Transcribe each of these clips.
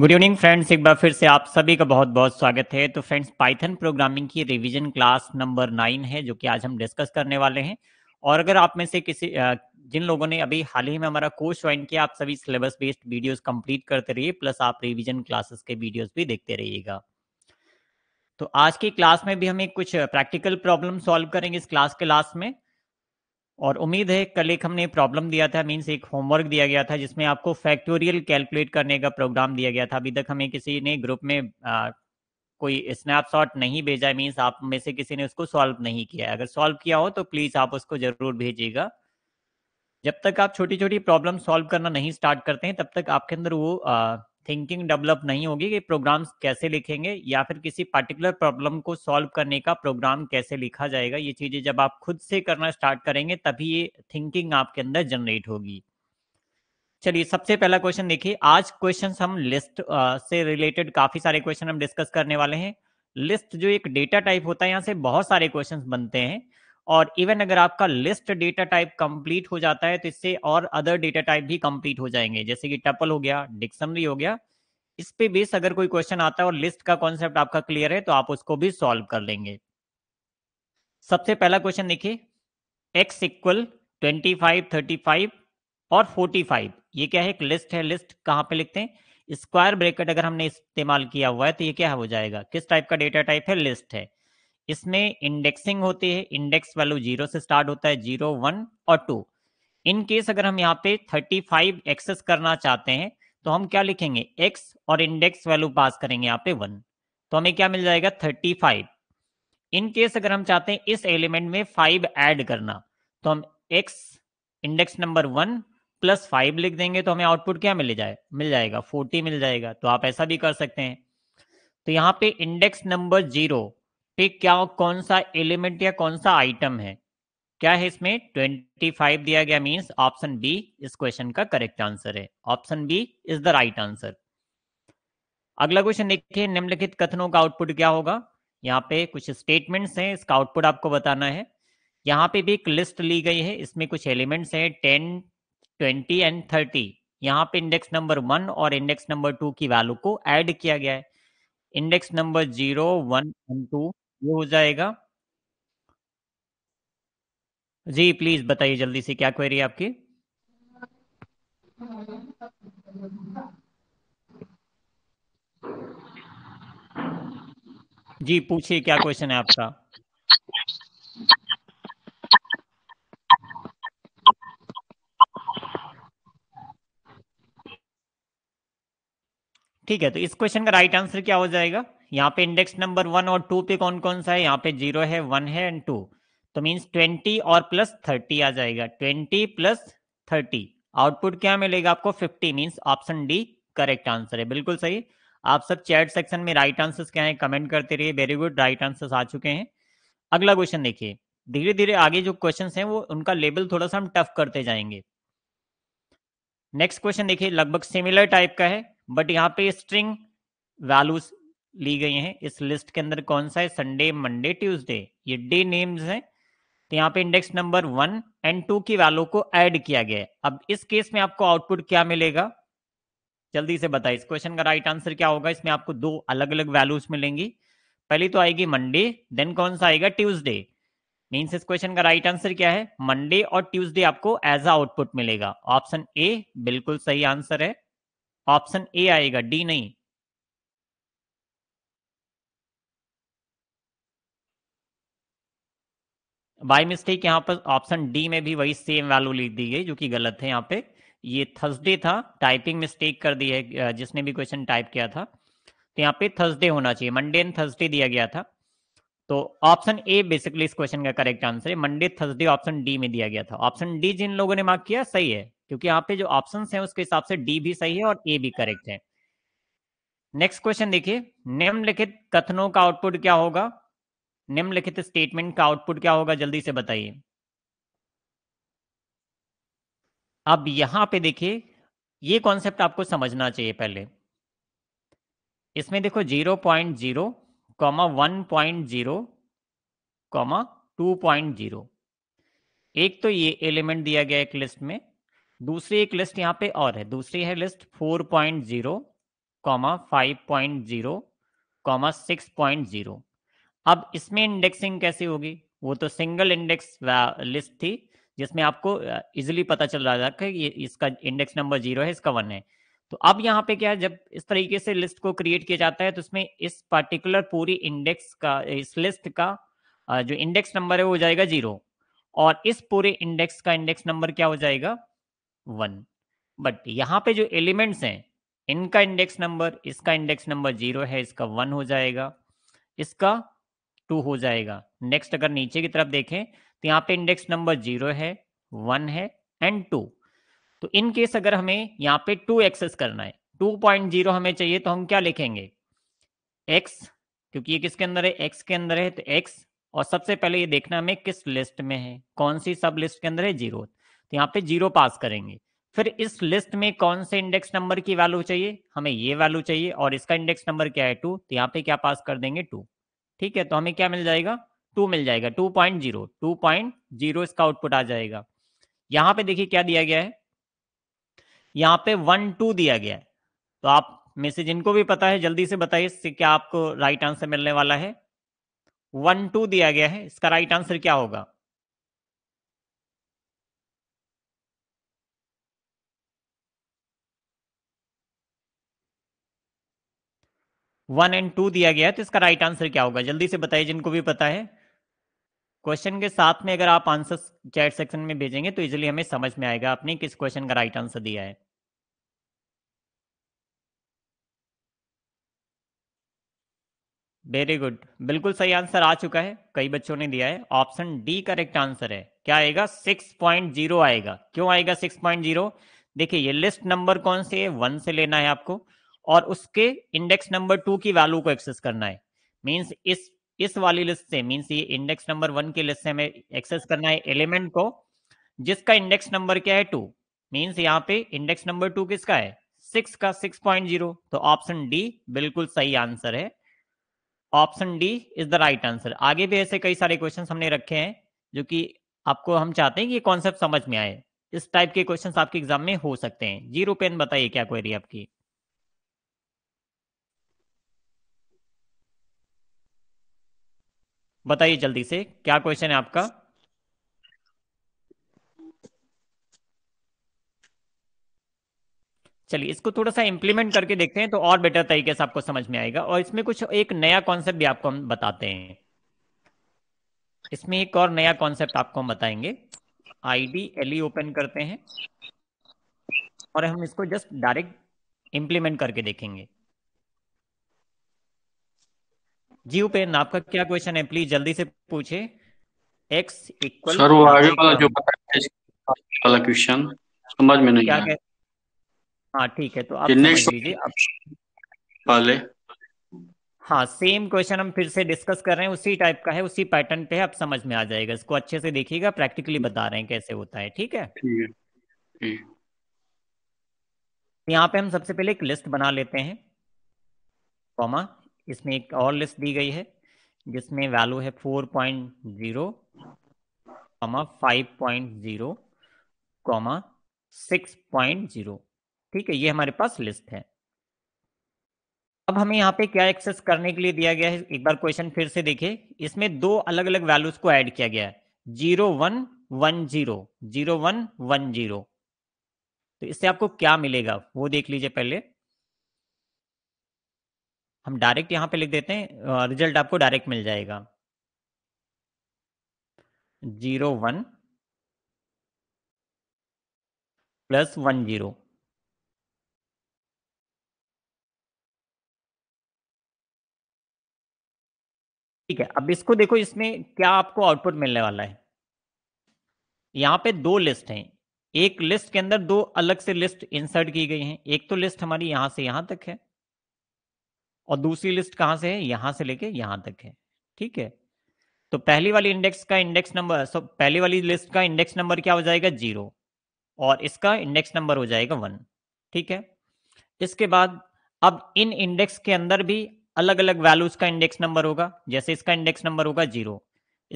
Good evening friends एक बार फिर से आप सभी का बहुत बहुत स्वागत है तो फ्रेंड्स पाइथन प्रोग्रामिंग की रिवीजन क्लास नंबर नाइन है जो कि आज हम डिस्कस करने वाले हैं और अगर आप में से किसी जिन लोगों ने अभी हाल ही में हमारा कोर्स ज्वाइन किया आप सभी सिलेबस बेस्ड वीडियोस कंप्लीट करते रहिए प्लस आप रिविजन क्लासेस के वीडियोज भी देखते रहिएगा तो आज की क्लास में भी हम एक कुछ प्रैक्टिकल प्रॉब्लम सॉल्व करेंगे इस क्लास के लास्ट में और उम्मीद है कल एक हमने प्रॉब्लम दिया था मीन्स एक होमवर्क दिया गया था जिसमें आपको फैक्टोरियल कैलकुलेट करने का प्रोग्राम दिया गया था अभी तक हमें किसी ने ग्रुप में आ, कोई स्नैपशॉट नहीं भेजा मीन्स आप में से किसी ने उसको सॉल्व नहीं किया अगर सॉल्व किया हो तो प्लीज आप उसको जरूर भेजिएगा जब तक आप छोटी छोटी प्रॉब्लम सॉल्व करना नहीं स्टार्ट करते हैं तब तक आपके अंदर वो आ, थिंकिंग डेवलप नहीं होगी कि प्रोग्राम्स कैसे लिखेंगे या फिर किसी पर्टिकुलर प्रॉब्लम को सॉल्व करने का प्रोग्राम कैसे लिखा जाएगा ये चीज़ें जब आप खुद से करना स्टार्ट करेंगे तभी ये थिंकिंग आपके अंदर जनरेट होगी चलिए सबसे पहला क्वेश्चन देखिए आज क्वेश्चन हम लिस्ट आ, से रिलेटेड काफ़ी सारे क्वेश्चन हम डिस्कस करने वाले हैं लिस्ट जो एक डेटा टाइप होता है यहाँ से बहुत सारे क्वेश्चन बनते हैं और इवन अगर आपका लिस्ट डेटा टाइप कंप्लीट हो जाता है तो इससे और अदर डेटा टाइप भी कंप्लीट हो जाएंगे जैसे कि टपल हो गया डिक्शनरी हो गया इस पे बेस अगर कोई क्वेश्चन आता है और लिस्ट का कॉन्सेप्ट आपका क्लियर है तो आप उसको भी सॉल्व कर लेंगे सबसे पहला क्वेश्चन देखिए X equal twenty five thirty five और फोर्टी फाइव ये क्या है एक लिस्ट है लिस्ट कहां पे लिखते हैं स्क्वायर ब्रेकेट अगर हमने इस्तेमाल किया हुआ है तो ये क्या हो जाएगा किस टाइप का डेटा टाइप है लिस्ट है इसमें इंडेक्सिंग होती है इंडेक्स वैल्यू जीरो से स्टार्ट होता है जीरो वन और टू इन केस अगर हम यहाँ पे थर्टी फाइव एक्सेस करना चाहते हैं तो हम क्या लिखेंगे एक्स और इंडेक्स वैल्यू पास करेंगे यहाँ पे वन तो हमें क्या मिल जाएगा थर्टी फाइव इन केस अगर हम चाहते हैं इस एलिमेंट में फाइव ऐड करना तो हम X index number one plus five लिख देंगे तो हमें आउटपुट क्या मिल जाए मिल जाएगा फोर्टी मिल जाएगा तो आप ऐसा भी कर सकते हैं तो यहाँ पे इंडेक्स नंबर जीरो ठीक क्या कौन सा एलिमेंट या कौन सा आइटम है क्या है इसमें ट्वेंटी फाइव दिया गया मीन्स ऑप्शन बी इस क्वेश्चन का करेक्ट आंसर है option B is the right answer अगला क्वेश्चन देखिए निम्नलिखित कथनों का आउटपुट क्या होगा यहाँ पे कुछ स्टेटमेंट्स हैं इसका आउटपुट आपको बताना है यहाँ पे भी एक लिस्ट ली गई है इसमें कुछ एलिमेंट्स हैं टेन ट्वेंटी एंड थर्टी यहाँ पे इंडेक्स नंबर वन और इंडेक्स नंबर टू की वैल्यू को एड किया गया है index number zero one and two ये हो जाएगा जी प्लीज बताइए जल्दी से क्या क्वेरी आपकी जी पूछिए क्या क्वेश्चन है आपका ठीक है तो इस क्वेश्चन का राइट आंसर क्या हो जाएगा यहाँ पे इंडेक्स नंबर वन और टू पे कौन कौन सा है यहाँ पे जीरो है वन है एंड टू तो मीन्स ट्वेंटी और प्लस थर्टी आ जाएगा ट्वेंटी प्लस थर्टी आउटपुट क्या मिलेगा आपको fifty means option D correct answer है बिल्कुल सही आप सब चैट सेक्शन में राइट आंसर्स क्या है कमेंट करते रहिए वेरी गुड राइट आंसर्स आ चुके हैं अगला क्वेश्चन देखिए धीरे धीरे आगे जो क्वेश्चंस हैं वो उनका लेवल थोड़ा सा हम टफ करते जाएंगे नेक्स्ट क्वेश्चन देखिए लगभग सिमिलर टाइप का है बट यहाँ पे स्ट्रिंग वैल्यूज ली गई हैं इस लिस्ट के अंदर कौन सा है संडे मंडे ट्यूसडे ये डे नेम्स हैं तो यहाँ पे index number one and two की वैल्यू को ऐड किया गया है अब इस केस में आपको आउटपुट क्या मिलेगा जल्दी से बताए इस क्वेश्चन का राइट आंसर क्या होगा इसमें आपको दो अलग अलग वैल्यूज मिलेंगी पहली तो आएगी मंडे देन कौन सा आएगा ट्यूजडे मीन्स इस क्वेश्चन का राइट आंसर क्या है मंडे और ट्यूजडे आपको एज अ आउटपुट मिलेगा ऑप्शन ए बिल्कुल सही आंसर है ऑप्शन ए आएगा डी नहीं बाय मिस्टेक यहाँ पर ऑप्शन डी में भी वही सेम वैल्यू लिख दी गई जो कि गलत है यहाँ पे ये थर्सडे था टाइपिंग मिस्टेक कर दी है जिसने भी क्वेश्चन टाइप किया था तो यहाँ पे थर्सडे होना चाहिए मंडे एंड थर्सडे दिया गया था तो ऑप्शन ए बेसिकली इस क्वेश्चन का करेक्ट आंसर है मंडे थर्सडे ऑप्शन डी में दिया गया था ऑप्शन डी जिन लोगों ने मार्क किया सही है क्योंकि यहाँ पे जो ऑप्शन है उसके हिसाब से डी भी सही है और ए भी करेक्ट है नेक्स्ट क्वेश्चन देखिए निम्नलिखित कथनों का आउटपुट क्या होगा निम्नलिखित स्टेटमेंट का आउटपुट क्या होगा जल्दी से बताइए अब यहां पे देखिए ये कॉन्सेप्ट आपको समझना चाहिए पहले इसमें देखो zero point zero comma one point zero comma two point zero एक तो ये एलिमेंट दिया गया एक लिस्ट में दूसरी एक लिस्ट यहां पे और है दूसरी है list four point zero comma five point zero comma six point zero अब इसमें इंडेक्सिंग कैसे होगी वो तो सिंगल इंडेक्स लिस्ट थी जिसमें आपको इजिली पता चल रहा था कि इसका इंडेक्स नंबर जीरो है इसका वन है तो अब यहाँ पे क्या है जब इस तरीके से लिस्ट को क्रिएट किया जाता है तो इसमें इस पर्टिकुलर पूरी इंडेक्स का इस लिस्ट का जो इंडेक्स नंबर है वो हो जाएगा जीरो और इस पूरे इंडेक्स का इंडेक्स नंबर क्या हो जाएगा वन बट यहाँ पे जो एलिमेंट्स हैं इनका इंडेक्स नंबर इसका इंडेक्स नंबर जीरो है इसका वन हो जाएगा इसका टू हो जाएगा नेक्स्ट अगर नीचे की तरफ देखें तो यहाँ पे इंडेक्स नंबर जीरो है वन है एंड टू तो इन केस अगर हमें यहाँ पे टू एक्सेस करना है टू पॉइंट जीरो हमें चाहिए तो हम क्या लिखेंगे एक्स क्योंकि ये किसके अंदर है एक्स के अंदर है तो एक्स और सबसे पहले ये देखना हमें किस लिस्ट में है कौन सी सब लिस्ट के अंदर है जीरो तो यहाँ पे जीरो पास करेंगे फिर इस लिस्ट में कौन से इंडेक्स नंबर की वैल्यू चाहिए हमें ये वैल्यू चाहिए और इसका इंडेक्स नंबर क्या है टू तो यहाँ पे क्या पास कर देंगे टू ठीक है तो हमें क्या मिल जाएगा टू मिल जाएगा two point zero two point zero इसका आउटपुट आ जाएगा यहां पे देखिए क्या दिया गया है यहाँ पे वन टू दिया गया है तो आप में से जिनको भी पता है जल्दी से बताइए इससे क्या आपको राइट आंसर मिलने वाला है वन टू दिया गया है इसका राइट आंसर क्या होगा वन एंड टू दिया गया है तो इसका राइट आंसर क्या होगा जल्दी से बताइए जिनको भी पता है क्वेश्चन के साथ में अगर आप आंसर चैट सेक्शन में भेजेंगे तो इजिली हमें समझ में आएगा आपने किस क्वेश्चन का राइट आंसर दिया है वेरी गुड बिल्कुल सही आंसर आ चुका है कई बच्चों ने दिया है ऑप्शन डी करेक्ट आंसर है क्या आएगा 6.0 आएगा क्यों आएगा 6.0 देखिए ये लिस्ट नंबर कौन से है वन से लेना है आपको और उसके इंडेक्स नंबर टू की वैल्यू को एक्सेस करना है मीन्स इस इस वाली लिस्ट से मीन्स ये इंडेक्स नंबर वन की लिस्ट से हमें एक्सेस करना है एलिमेंट को जिसका इंडेक्स नंबर क्या है टू मीन्स यहाँ पे इंडेक्स नंबर टू किसका है सिक्स का सिक्स पॉइंट जीरो तो ऑप्शन डी बिल्कुल सही आंसर है option D is the right answer आगे भी ऐसे कई सारे क्वेश्चन हमने रखे हैं जो कि आपको हम चाहते हैं कि कॉन्सेप्ट समझ में आए इस टाइप के क्वेश्चन आपके एग्जाम में हो सकते हैं जी रुपेन बताइए क्या क्वेरी आपकी बताइए जल्दी से क्या क्वेश्चन है आपका चलिए इसको थोड़ा सा इंप्लीमेंट करके देखते हैं तो और बेटर तरीके से आपको समझ में आएगा और इसमें कुछ एक नया कॉन्सेप्ट भी आपको हम बताते हैं इसमें एक और नया कॉन्सेप्ट आपको हम बताएंगे आईडी एलई ओपन करते हैं और हम इसको जस्ट डायरेक्ट इंप्लीमेंट करके देखेंगे जी उपेन आपका क्या क्वेश्चन है प्लीज जल्दी से पूछे एक्स इक्वल सर वो आगे वाला जो वाला क्वेश्चन समझ में नहीं आया हाँ ठीक है तो आप समझ लीजिए वाले हाँ सेम क्वेश्चन हम फिर से डिस्कस कर रहे हैं उसी टाइप का है उसी पैटर्न पे है आप समझ में आ जाएगा इसको अच्छे से देखिएगा प्रैक्टिकली बता रहे हैं कैसे होता है ठीक है ठीक है यहाँ पे हम सबसे पहले एक लिस्ट बना लेते हैं कॉमा इसमें एक और लिस्ट दी गई है जिसमें वैल्यू है 4.0 point zero comma five point zero comma six point zero ठीक है ये हमारे पास लिस्ट है अब हमें यहाँ पे क्या एक्सेस करने के लिए दिया गया है एक बार क्वेश्चन फिर से देखे इसमें दो अलग अलग वैल्यूज को ऐड किया गया है zero one one zero zero one one zero तो इससे आपको क्या मिलेगा वो देख लीजिए पहले हम डायरेक्ट यहाँ पे लिख देते हैं रिजल्ट आपको डायरेक्ट मिल जाएगा zero one plus one zero ठीक है अब इसको देखो इसमें क्या आपको आउटपुट मिलने वाला है यहां पे दो लिस्ट हैं एक लिस्ट के अंदर दो अलग से लिस्ट इंसर्ट की गई हैं एक तो लिस्ट हमारी यहां से यहां तक है और दूसरी लिस्ट कहां से है यहां से लेके यहां तक है ठीक है तो पहली वाली इंडेक्स का इंडेक्स नंबर सो पहली वाली लिस्ट का इंडेक्स नंबर क्या हो जाएगा जीरो और इसका इंडेक्स नंबर हो जाएगा वन ठीक है इसके बाद अब इन इंडेक्स के अंदर भी अलग अलग वैल्यूज का इंडेक्स नंबर होगा जैसे इसका इंडेक्स नंबर होगा जीरो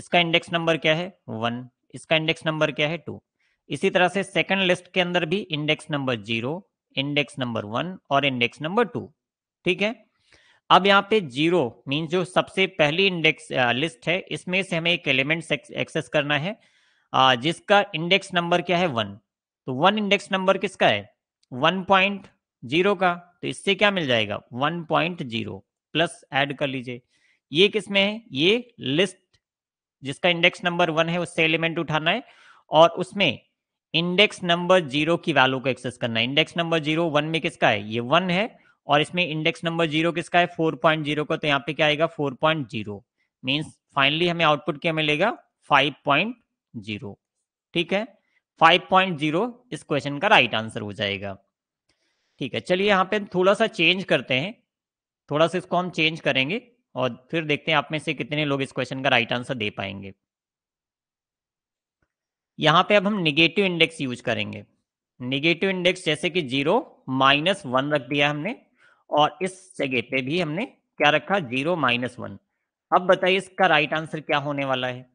इसका इंडेक्स नंबर क्या है वन इसका इंडेक्स नंबर क्या है टू इसी तरह से सेकंड लिस्ट के अंदर भी index number zero index number one और इंडेक्स नंबर टू ठीक है अब यहाँ पे जीरो मीन जो सबसे पहली इंडेक्स लिस्ट uh, है इसमें से हमें एक एलिमेंट एक्सेस करना है uh, जिसका इंडेक्स नंबर क्या है वन तो वन इंडेक्स नंबर किसका है वन पॉइंट जीरो का तो इससे क्या मिल जाएगा one point zero plus add कर लीजिए ये किसमें है ये लिस्ट जिसका इंडेक्स नंबर वन है उससे एलिमेंट उठाना है और उसमें इंडेक्स नंबर जीरो की वैल्यू को एक्सेस करना है इंडेक्स नंबर जीरो वन में किसका है ये वन है और इसमें इंडेक्स नंबर जीरो किसका है फोर पॉइंट जीरो का तो यहाँ पे क्या आएगा four point zero means finally हमें आउटपुट क्या मिलेगा फाइव पॉइंट जीरो ठीक है फाइव पॉइंट जीरो इस क्वेश्चन का राइट आंसर हो जाएगा ठीक है चलिए यहाँ पे थोड़ा सा चेंज करते हैं थोड़ा सा इसको हम चेंज करेंगे और फिर देखते हैं आप में से कितने लोग इस क्वेश्चन का राइट आंसर दे पाएंगे यहाँ पे अब हम निगेटिव इंडेक्स यूज करेंगे निगेटिव इंडेक्स जैसे कि जीरो माइनस वन रख दिया हमने और इस जगह पे भी हमने क्या रखा जीरो माइनस वन अब बताइए इसका राइट आंसर क्या होने वाला है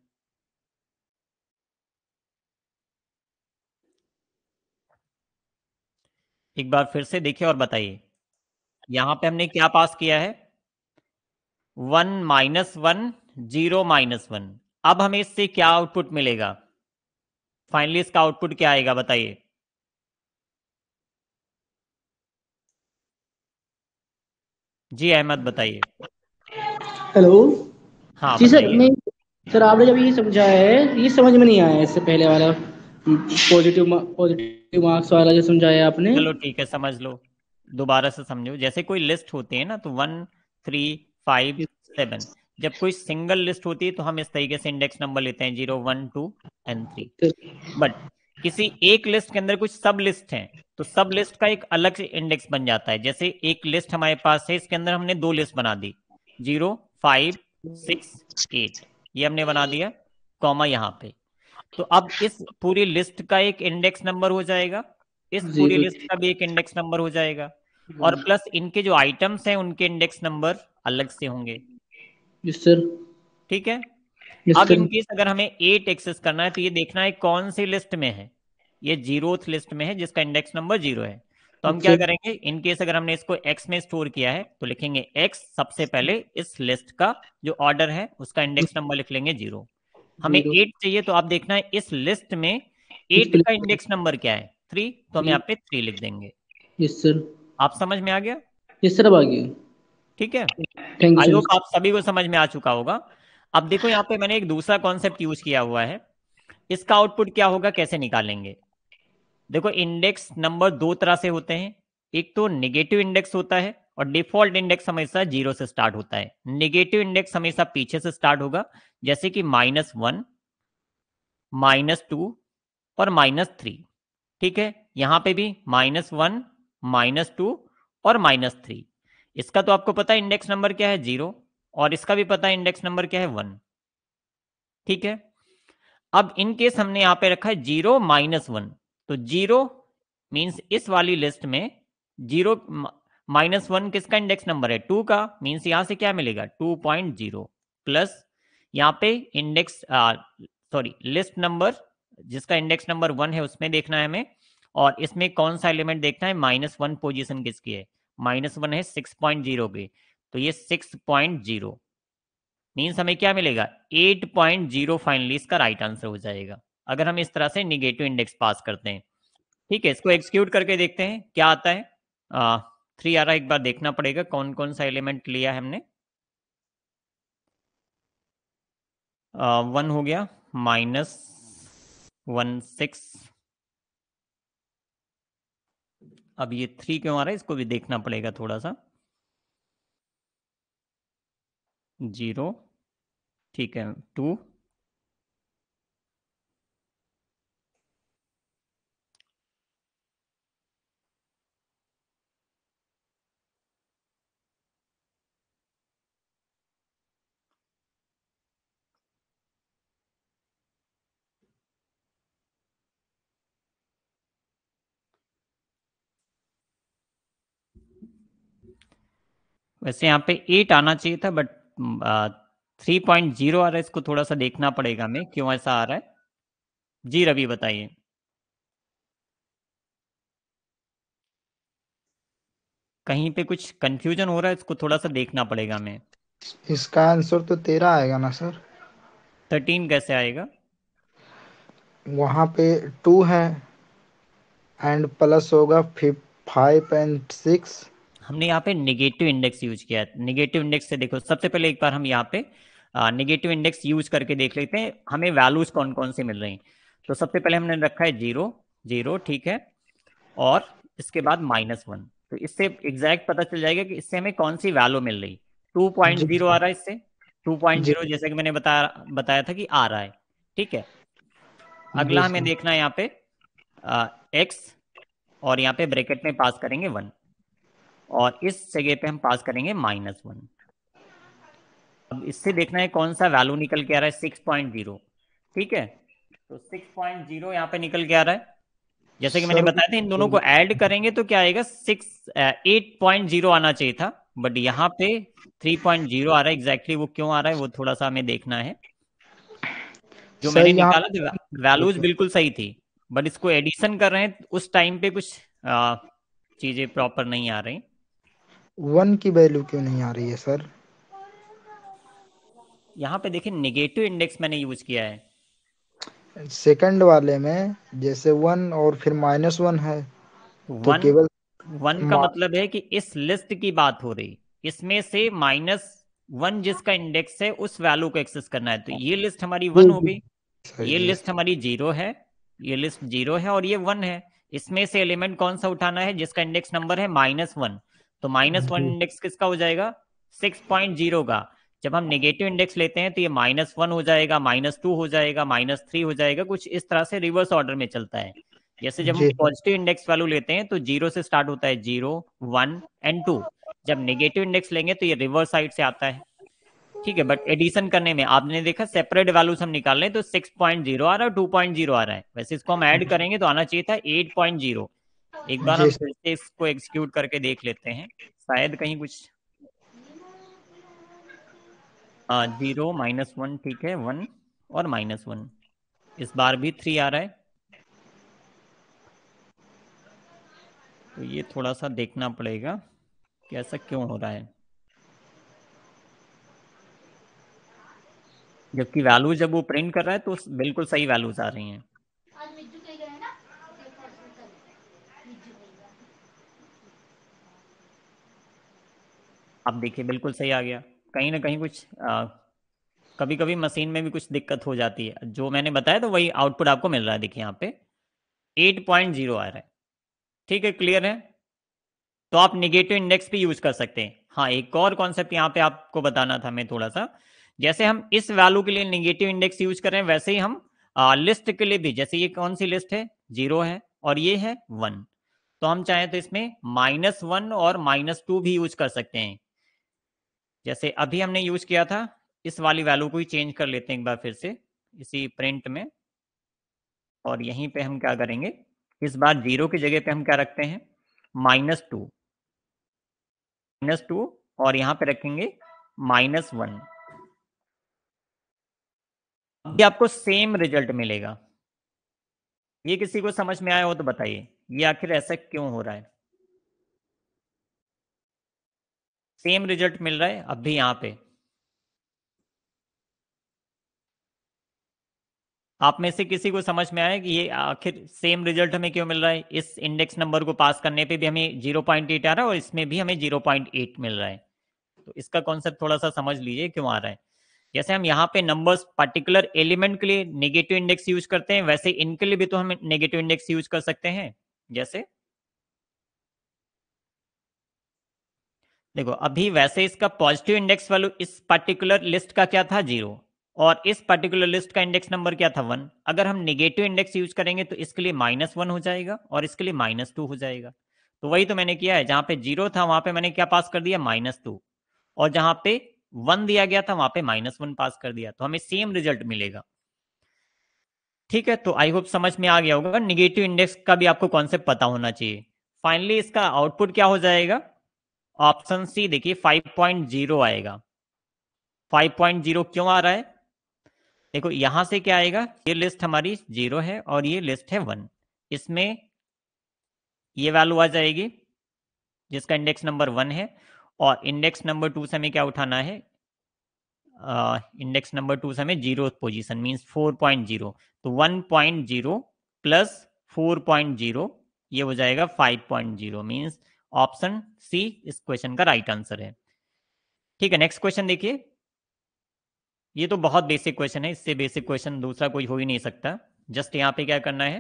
एक बार फिर से देखिए और बताइए यहां पे हमने क्या पास किया है one minus one zero minus one अब हमें इससे क्या आउटपुट मिलेगा फाइनली इसका आउटपुट क्या आएगा बताइए जी अहमद बताइए हेलो हाँ जी सर मैं सर आपने जब ये समझाया है ये समझ में नहीं आया इससे पहले वाला पॉजिटिव पॉजिटिव मार्क्स वाला जो समझाया आपने चलो ठीक है समझ लो दोबारा से समझो जैसे कोई लिस्ट होती है ना तो वन थ्री फाइव सेवन जब कोई सिंगल लिस्ट होती है तो हम इस तरीके से इंडेक्स नंबर लेते हैं zero one two and three तो- बट किसी एक लिस्ट के अंदर कुछ सब लिस्ट हैं तो सब लिस्ट का एक अलग से इंडेक्स बन जाता है जैसे एक लिस्ट हमारे पास है इसके अंदर हमने दो लिस्ट बना दी जीरो फाइव सिक्स एट ये हमने बना दिया कॉमा यहाँ पे तो अब इस पूरी लिस्ट का एक इंडेक्स नंबर हो जाएगा इस पूरी लिस्ट का भी एक इंडेक्स नंबर हो जाएगा और प्लस इनके जो आइटम्स हैं उनके इंडेक्स नंबर अलग से होंगे सर ठीक है अब इनकेस अगर हमें एट एक्सेस करना है तो ये देखना है कौन सी लिस्ट में है ये जीरोथ लिस्ट में है जिसका इंडेक्स नंबर जीरो है तो हम क्या करेंगे इनकेस अगर हमने इसको एक्स में स्टोर किया है तो लिखेंगे एक्स सबसे पहले इस लिस्ट का जो ऑर्डर है उसका इंडेक्स नंबर लिख लेंगे जीरो हमें एट चाहिए तो आप देखना है इस लिस्ट में एट का इंडेक्स नंबर क्या है थ्री तो हम यहाँ पे थ्री लिख देंगे यस सर आप समझ में आ गया यस सर अब आ गया ठीक है आई होप आप सभी को समझ में आ चुका होगा अब देखो यहाँ पे मैंने एक दूसरा कॉन्सेप्ट यूज किया हुआ है इसका आउटपुट क्या होगा कैसे निकालेंगे देखो इंडेक्स नंबर दो तरह से होते हैं एक तो निगेटिव इंडेक्स होता है और डिफॉल्ट इंडेक्स हमेशा जीरो से स्टार्ट होता है निगेटिव इंडेक्स हमेशा पीछे से स्टार्ट होगा जैसे कि माइनस वन माइनस टू और माइनस थ्री ठीक है यहां पे भी माइनस वन माइनस टू और माइनस थ्री इसका तो आपको पता है इंडेक्स नंबर क्या है जीरो और इसका भी पता है इंडेक्स नंबर क्या है वन ठीक है अब इन केस हमने यहां पे रखा है जीरो माइनस वन तो जीरो मींस इस वाली लिस्ट में जीरो माइनस वन किसका इंडेक्स नंबर है टू का मींस यहां से क्या मिलेगा टू पॉइंट जीरो प्लस यहां पे इंडेक्स सॉरी लिस्ट नंबर जिसका इंडेक्स नंबर वन है उसमें देखना है हमें और इसमें कौन सा एलिमेंट देखना है माइनस वन पोजिशन किसकी है माइनस वन है सिक्स पॉइंट जीरो की तो ये सिक्स पॉइंट जीरो मीन्स हमें क्या मिलेगा एट पॉइंट जीरो फाइनली इसका राइट आंसर हो जाएगा अगर हम इस तरह से निगेटिव इंडेक्स पास करते हैं ठीक है इसको एक्सक्यूट करके देखते हैं क्या आता है आ, थ्री आ रहा एक बार देखना पड़ेगा कौन कौन सा एलिमेंट लिया है हमने वन हो गया माइनस वन सिक्स अब ये थ्री क्यों आ रहा है इसको भी देखना पड़ेगा थोड़ा सा जीरो ठीक है टू वैसे यहाँ पे एट आना चाहिए था बट थ्री पॉइंट जीरो आ रहा है इसको थोड़ा सा देखना पड़ेगा हमें क्यों ऐसा आ रहा है जी रवि बताइए कहीं पे कुछ कंफ्यूजन हो रहा है इसको थोड़ा सा देखना पड़ेगा हमें इसका आंसर तो तेरा आएगा ना सर थर्टीन कैसे आएगा वहां पे टू है एंड प्लस होगा फाइव एंड सिक्स हमने यहाँ पे निगेटिव इंडेक्स यूज किया है निगेटिव इंडेक्स से देखो सबसे पहले एक बार हम यहाँ पे निगेटिव इंडेक्स यूज करके देख लेते हैं हमें वैल्यूज कौन कौन से मिल रही हैं तो सबसे पहले हमने रखा है जीरो जीरो ठीक है और इसके बाद माइनस वन तो इससे एग्जैक्ट पता चल जाएगा कि इससे हमें कौन सी वैल्यू मिल रही टू पॉइंट जीरो आ रहा है इससे टू पॉइंट जीरो जैसे कि मैंने बताया बताया था कि आ रहा है ठीक है अगला हमें देखना है यहाँ पे एक्स और यहाँ पे ब्रैकेट में पास करेंगे वन और इस जगह पे हम पास करेंगे माइनस वन अब इससे देखना है कौन सा वैल्यू निकल के आ रहा है सिक्स पॉइंट जीरो ठीक है तो सिक्स पॉइंट जीरो यहाँ पे निकल के आ रहा है जैसे कि मैंने बताया था इन दोनों को ऐड करेंगे तो क्या आएगा सिक्स एट पॉइंट जीरो आना चाहिए था बट यहाँ पे थ्री पॉइंट जीरो आ रहा है एग्जैक्टली exactly वो क्यों आ रहा है वो थोड़ा सा हमें देखना है जो मैंने निकाला था वैल्यूज बिल्कुल सही थी बट इसको एडिशन कर रहे हैं उस टाइम पे कुछ चीजें प्रॉपर नहीं आ रही वन की वैल्यू क्यों नहीं आ रही है सर यहाँ पे देखिए नेगेटिव इंडेक्स मैंने यूज किया है सेकंड वाले में जैसे वन और फिर माइनस वन है तो वन, तो केवल वन का मतलब है कि इस लिस्ट की बात हो रही इसमें से माइनस वन जिसका इंडेक्स है उस वैल्यू को एक्सेस करना है तो ये लिस्ट हमारी वन हो गई ये लिस्ट हमारी जीरो है ये लिस्ट जीरो है और ये वन है इसमें से एलिमेंट कौन सा उठाना है जिसका इंडेक्स नंबर है माइनस वन तो माइनस वन इंडेक्स किसका हो जाएगा सिक्स पॉइंट जीरो का जब हम नेगेटिव इंडेक्स लेते हैं तो ये माइनस वन हो जाएगा माइनस टू हो जाएगा माइनस थ्री हो जाएगा कुछ इस तरह से रिवर्स ऑर्डर में चलता है जैसे जब हम पॉजिटिव इंडेक्स वैल्यू लेते हैं तो जीरो से स्टार्ट होता है जीरो वन एंड टू जब नेगेटिव इंडेक्स लेंगे तो ये रिवर्स साइड से आता है ठीक है बट एडिशन करने में आपने देखा सेपरेट वैल्यूज हम निकाल रहे हैं तो जीरो आ रहा है टू पॉइंट जीरो आ रहा है वैसे इसको हम ऐड करेंगे तो आना चाहिए था एट पॉइंट जीरो एक बार हम फिर से इसको एग्जीक्यूट करके देख लेते हैं शायद कहीं कुछ हाँ, जीरो माइनस वन ठीक है वन और माइनस वन इस बार भी थ्री आ रहा है तो ये थोड़ा सा देखना पड़ेगा कि ऐसा क्यों हो रहा है जबकि वैल्यू जब वो प्रिंट कर रहा है तो बिल्कुल सही वैल्यूज आ रही हैं अब देखिए बिल्कुल सही आ गया कहीं ना कहीं कुछ आ, कभी कभी मशीन में भी कुछ दिक्कत हो जाती है जो मैंने बताया तो वही आउटपुट आपको मिल रहा है देखिए यहाँ पे 8.0 आ रहा है ठीक है क्लियर है तो आप निगेटिव इंडेक्स भी यूज कर सकते हैं हाँ एक और कॉन्सेप्ट यहाँ पे आपको बताना था मैं थोड़ा सा जैसे हम इस वैल्यू के लिए निगेटिव इंडेक्स यूज करें वैसे ही हम आ, लिस्ट के लिए भी जैसे ये कौन सी लिस्ट है जीरो है और ये है वन तो हम चाहें तो इसमें माइनस वन और माइनस टू भी यूज कर सकते हैं जैसे अभी हमने यूज किया था इस वाली वैल्यू को ही चेंज कर लेते हैं एक बार फिर से इसी प्रिंट में और यहीं पे हम क्या करेंगे इस बार जीरो की जगह पे हम क्या रखते हैं माइनस टू माइनस टू और यहां पे रखेंगे माइनस वन अभी आपको सेम रिजल्ट मिलेगा ये किसी को समझ में आया हो तो बताइए ये आखिर ऐसा क्यों हो रहा है सेम रिजल्ट मिल रहा है अब भी यहां पे आप में से किसी को समझ में आया कि ये आखिर सेम रिजल्ट हमें क्यों मिल रहा है इस इंडेक्स नंबर को पास करने पे भी हमें एट आ रहा है और इसमें भी हमें जीरो पॉइंट एट मिल रहा है तो इसका कॉन्सेप्ट थोड़ा सा समझ लीजिए क्यों आ रहा है जैसे हम यहाँ पे नंबर्स पर्टिकुलर एलिमेंट के लिए नेगेटिव इंडेक्स यूज करते हैं वैसे इनके लिए भी तो हम नेगेटिव इंडेक्स यूज कर सकते हैं जैसे देखो अभी वैसे इसका पॉजिटिव इंडेक्स वैल्यू इस पर्टिकुलर लिस्ट का क्या था जीरो और इस पर्टिकुलर लिस्ट का इंडेक्स नंबर क्या था वन अगर हम निगेटिव इंडेक्स यूज करेंगे तो इसके लिए माइनस वन हो जाएगा और इसके लिए माइनस टू हो जाएगा तो वही तो मैंने किया है जहां पे जीरो था वहां पे मैंने क्या पास कर दिया माइनस टू और जहां पे वन दिया गया था वहां पे माइनस वन पास कर दिया तो हमें सेम रिजल्ट मिलेगा ठीक है तो आई होप समझ में आ गया होगा निगेटिव इंडेक्स का भी आपको कॉन्सेप्ट पता होना चाहिए फाइनली इसका आउटपुट क्या हो जाएगा ऑप्शन सी देखिए 5.0 आएगा 5.0 क्यों आ रहा है देखो यहां से क्या आएगा ये लिस्ट हमारी जीरो है और ये लिस्ट है वन इसमें ये वैल्यू आ जाएगी जिसका इंडेक्स नंबर वन है और इंडेक्स नंबर टू से हमें क्या उठाना है इंडेक्स नंबर टू से हमें जीरो पोजीशन मींस 4.0 तो 1.0 प्लस फोर ये हो जाएगा 5.0 मींस ऑप्शन सी इस क्वेश्चन का राइट आंसर है ठीक है नेक्स्ट क्वेश्चन देखिए ये तो बहुत बेसिक क्वेश्चन है इससे बेसिक क्वेश्चन दूसरा कोई हो ही नहीं सकता जस्ट यहां पे क्या करना है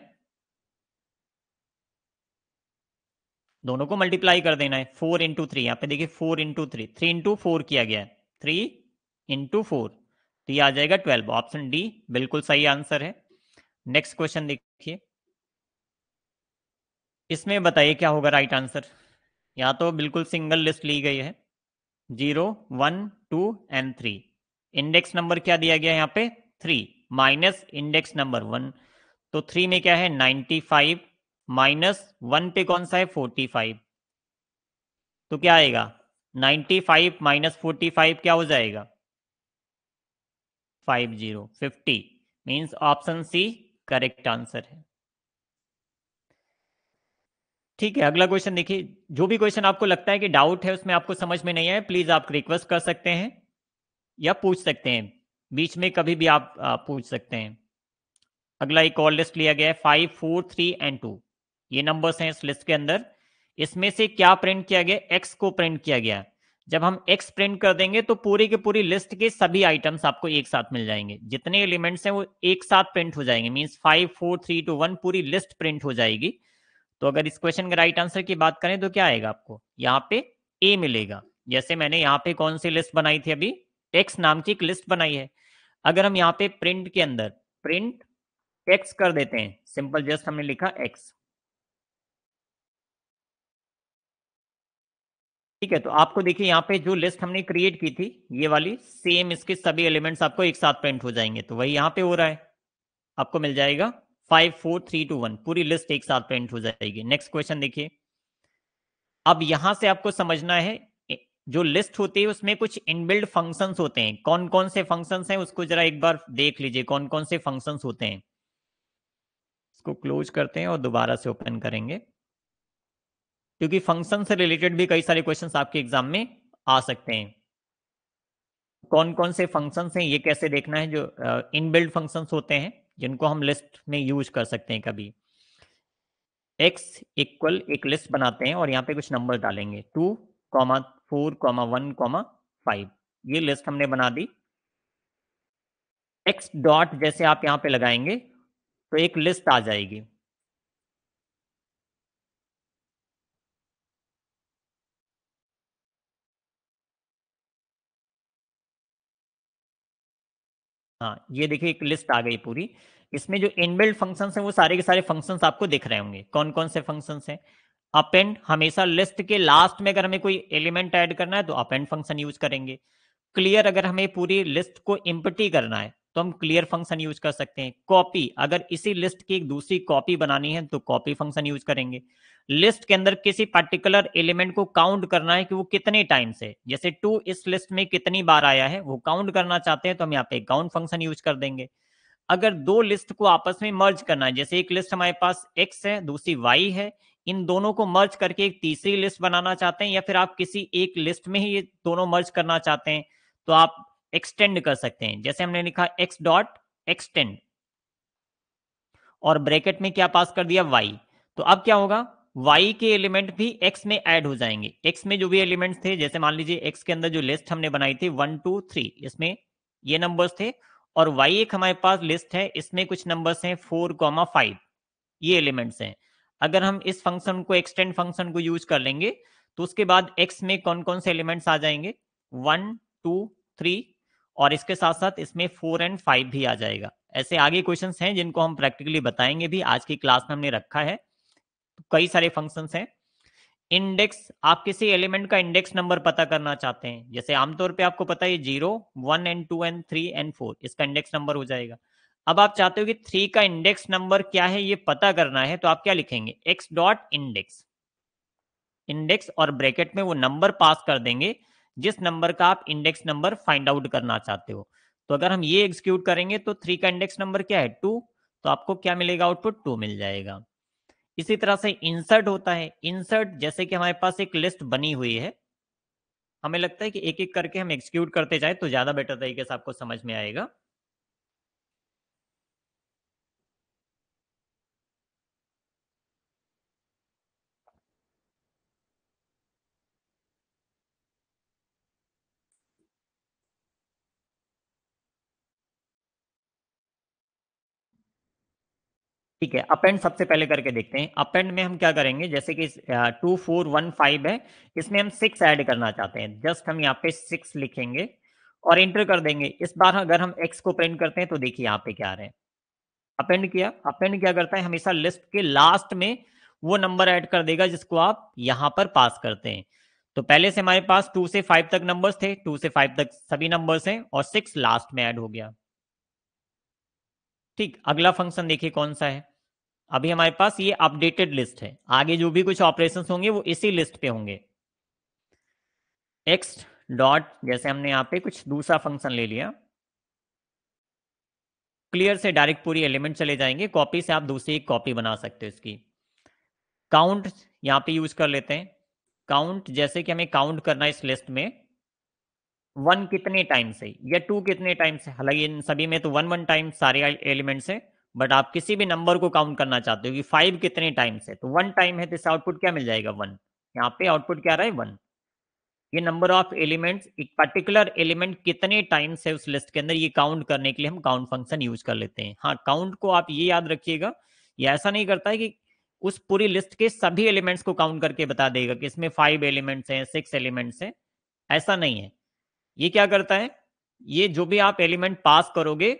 दोनों को मल्टीप्लाई कर देना है फोर इंटू थ्री यहां पर देखिए four into three three into four किया गया है थ्री इंटू फोर तो ये आ जाएगा ट्वेल्व ऑप्शन डी बिल्कुल सही आंसर है नेक्स्ट क्वेश्चन देखिए इसमें बताइए क्या होगा राइट आंसर या तो बिल्कुल सिंगल लिस्ट ली गई है zero one two and three index number क्या दिया गया यहाँ पे three minus index number one तो थ्री में क्या है नाइन्टी फाइव माइनस वन पे कौन सा है फोर्टी फाइव तो क्या आएगा ninety five minus forty five क्या हो जाएगा five zero fifty means option C correct answer है ठीक है अगला क्वेश्चन देखिए जो भी क्वेश्चन आपको लगता है कि डाउट है उसमें आपको समझ में नहीं आए प्लीज आप रिक्वेस्ट कर सकते हैं या पूछ सकते हैं बीच में कभी भी आप पूछ सकते हैं अगला एक और लिस्ट लिया गया है five four three and two ये नंबर्स हैं इस लिस्ट के अंदर इसमें से क्या प्रिंट किया गया एक्स को प्रिंट किया गया जब हम एक्स प्रिंट कर देंगे तो पूरी के पूरी लिस्ट के सभी आइटम्स आपको एक साथ मिल जाएंगे जितने एलिमेंट्स हैं वो एक साथ प्रिंट हो जाएंगे means five four three two one पूरी लिस्ट प्रिंट हो जाएगी तो अगर इस क्वेश्चन का राइट आंसर की बात करें तो क्या आएगा आपको यहाँ पे ए मिलेगा जैसे मैंने यहाँ पे कौन सी लिस्ट बनाई थी अभी टेक्स नाम की एक लिस्ट बनाई है अगर हम यहाँ पे प्रिंट के अंदर प्रिंट एक्स कर देते हैं सिंपल जस्ट हमने लिखा एक्स ठीक है तो आपको देखिए यहाँ पे जो लिस्ट हमने क्रिएट की थी ये वाली सेम इसके सभी एलिमेंट्स आपको एक साथ प्रिंट हो जाएंगे तो वही यहाँ पे हो रहा है आपको मिल जाएगा five four three two one पूरी लिस्ट एक साथ प्रिंट हो जाएगी नेक्स्ट क्वेश्चन देखिए अब यहां से आपको समझना है जो लिस्ट होती है उसमें कुछ इनबिल्ड फंक्शंस होते हैं कौन कौन से फंक्शंस हैं उसको जरा एक बार देख लीजिए कौन कौन से फंक्शंस होते हैं इसको क्लोज करते हैं और दोबारा से ओपन करेंगे क्योंकि फंक्शन से रिलेटेड भी कई सारे क्वेश्चंस आपके एग्जाम में आ सकते हैं कौन कौन से फंक्शंस हैं ये कैसे देखना है जो इनबिल्ड फंक्शंस होते हैं जिनको हम लिस्ट में यूज कर सकते हैं कभी एक्स इक्वल एक लिस्ट बनाते हैं और यहाँ पे कुछ नंबर डालेंगे two comma four comma one comma five ये लिस्ट हमने बना दी एक्स डॉट जैसे आप यहाँ पे लगाएंगे तो एक लिस्ट आ जाएगी हाँ ये देखिए एक लिस्ट आ गई पूरी इसमें जो इनबिल्ड फंक्शंस हैं वो सारे के सारे फंक्शंस आपको दिख रहे होंगे कौन कौन से फंक्शंस हैं अपेंड हमेशा लिस्ट के लास्ट में अगर हमें कोई एलिमेंट ऐड करना है तो अपेंड फंक्शन यूज करेंगे क्लियर अगर हमें पूरी लिस्ट को इम्पटी करना है तो हम क्लियर फंक्शन यूज कर सकते हैं कॉपी अगर इसी लिस्ट की एक दूसरी कॉपी बनानी है तो कॉपी फंक्शन यूज करेंगे लिस्ट के अंदर किसी पर्टिकुलर एलिमेंट को काउंट करना है कि वो कितने टाइम से जैसे टू इस लिस्ट में कितनी बार आया है वो काउंट करना चाहते हैं तो हम यहाँ पे काउंट फंक्शन यूज कर देंगे अगर दो लिस्ट को आपस में मर्ज करना है जैसे एक लिस्ट हमारे पास एक्स है दूसरी वाई है इन दोनों को मर्ज करके एक तीसरी लिस्ट बनाना चाहते हैं या फिर आप किसी एक लिस्ट में ही ये दोनों मर्ज करना चाहते हैं तो आप एक्सटेंड कर सकते हैं जैसे हमने लिखा एक्स डॉट एक्सटेंड और ब्रैकेट में क्या पास कर दिया वाई तो अब क्या होगा वाई के एलिमेंट भी एक्स में ऐड हो जाएंगे एक्स में जो भी एलिमेंट्स थे जैसे मान लीजिए एक्स के अंदर जो लिस्ट हमने बनाई थी वन टू थ्री इसमें ये नंबर्स थे और वाई एक हमारे पास लिस्ट है इसमें कुछ नंबर्स हैं फोर कॉमा फाइव ये एलिमेंट्स हैं अगर हम इस फंक्शन को एक्सटेंड फंक्शन को यूज कर लेंगे तो उसके बाद एक्स में कौन कौन से एलिमेंट्स आ जाएंगे वन टू थ्री और इसके साथ साथ इसमें फोर एंड फाइव भी आ जाएगा ऐसे आगे क्वेश्चन हैं जिनको हम प्रैक्टिकली बताएंगे भी आज की क्लास में हमने रखा है कई सारे फंक्शंस हैं इंडेक्स आप किसी एलिमेंट का इंडेक्स नंबर पता करना चाहते हैं जैसे आमतौर पे आपको पता है zero one and two and three and four इसका इंडेक्स नंबर हो जाएगा अब आप चाहते हो कि थ्री का इंडेक्स नंबर क्या है ये पता करना है तो आप क्या लिखेंगे एक्स डॉट इंडेक्स इंडेक्स और ब्रैकेट में वो नंबर पास कर देंगे जिस नंबर का आप इंडेक्स नंबर फाइंड आउट करना चाहते हो तो अगर हम ये एग्जीक्यूट करेंगे तो थ्री का इंडेक्स नंबर क्या है टू तो आपको क्या मिलेगा आउटपुट टू मिल जाएगा इसी तरह से इंसर्ट होता है इंसर्ट जैसे कि हमारे पास एक लिस्ट बनी हुई है हमें लगता है कि एक एक करके हम एक्सक्यूट करते जाए तो ज्यादा बेटर तरीके से आपको समझ में आएगा ठीक है अपेंड सबसे पहले करके देखते हैं अपेंड में हम क्या करेंगे जैसे कि टू फोर वन फाइव है इसमें हम सिक्स ऐड करना चाहते हैं जस्ट हम यहाँ पे सिक्स लिखेंगे और इंटर कर देंगे इस बार अगर हम एक्स को प्रिंट करते हैं तो देखिए यहाँ पे क्या आ रहे हैं अपेंड किया अपेंड क्या करता है हमेशा लिस्ट के लास्ट में वो नंबर ऐड कर देगा जिसको आप यहाँ पर पास करते हैं तो पहले से हमारे पास टू से फाइव तक नंबर्स थे टू से फाइव तक सभी नंबर्स हैं और सिक्स लास्ट में ऐड हो गया ठीक अगला फंक्शन देखिए कौन सा है अभी हमारे पास ये अपडेटेड लिस्ट है आगे जो भी कुछ ऑपरेशन होंगे वो इसी लिस्ट पे होंगे एक्स डॉट जैसे हमने यहाँ पे कुछ दूसरा फंक्शन ले लिया क्लियर से डायरेक्ट पूरी एलिमेंट चले जाएंगे कॉपी से आप दूसरी एक कॉपी बना सकते हो इसकी काउंट यहाँ पे यूज कर लेते हैं काउंट जैसे कि हमें काउंट करना है इस लिस्ट में वन कितने टाइम से या टू कितने टाइम से हालांकि इन सभी में तो वन वन टाइम सारे एलिमेंट्स है बट आप किसी भी नंबर को काउंट करना चाहते हो कि फाइव कितने टाइम से तो वन टाइम है तो इससे आउटपुट क्या मिल जाएगा वन यहाँ पे आउटपुट क्या रहा है वन ये नंबर ऑफ एलिमेंट्स एक पर्टिकुलर एलिमेंट कितने टाइम से उस लिस्ट के अंदर ये काउंट करने के लिए हम काउंट फंक्शन यूज कर लेते हैं हाँ काउंट को आप ये याद रखिएगा ये ऐसा नहीं करता है कि उस पूरी लिस्ट के सभी एलिमेंट्स को काउंट करके बता देगा कि इसमें फाइव एलिमेंट्स हैं सिक्स एलिमेंट्स हैं ऐसा नहीं है ये क्या करता है ये जो भी आप एलिमेंट पास करोगे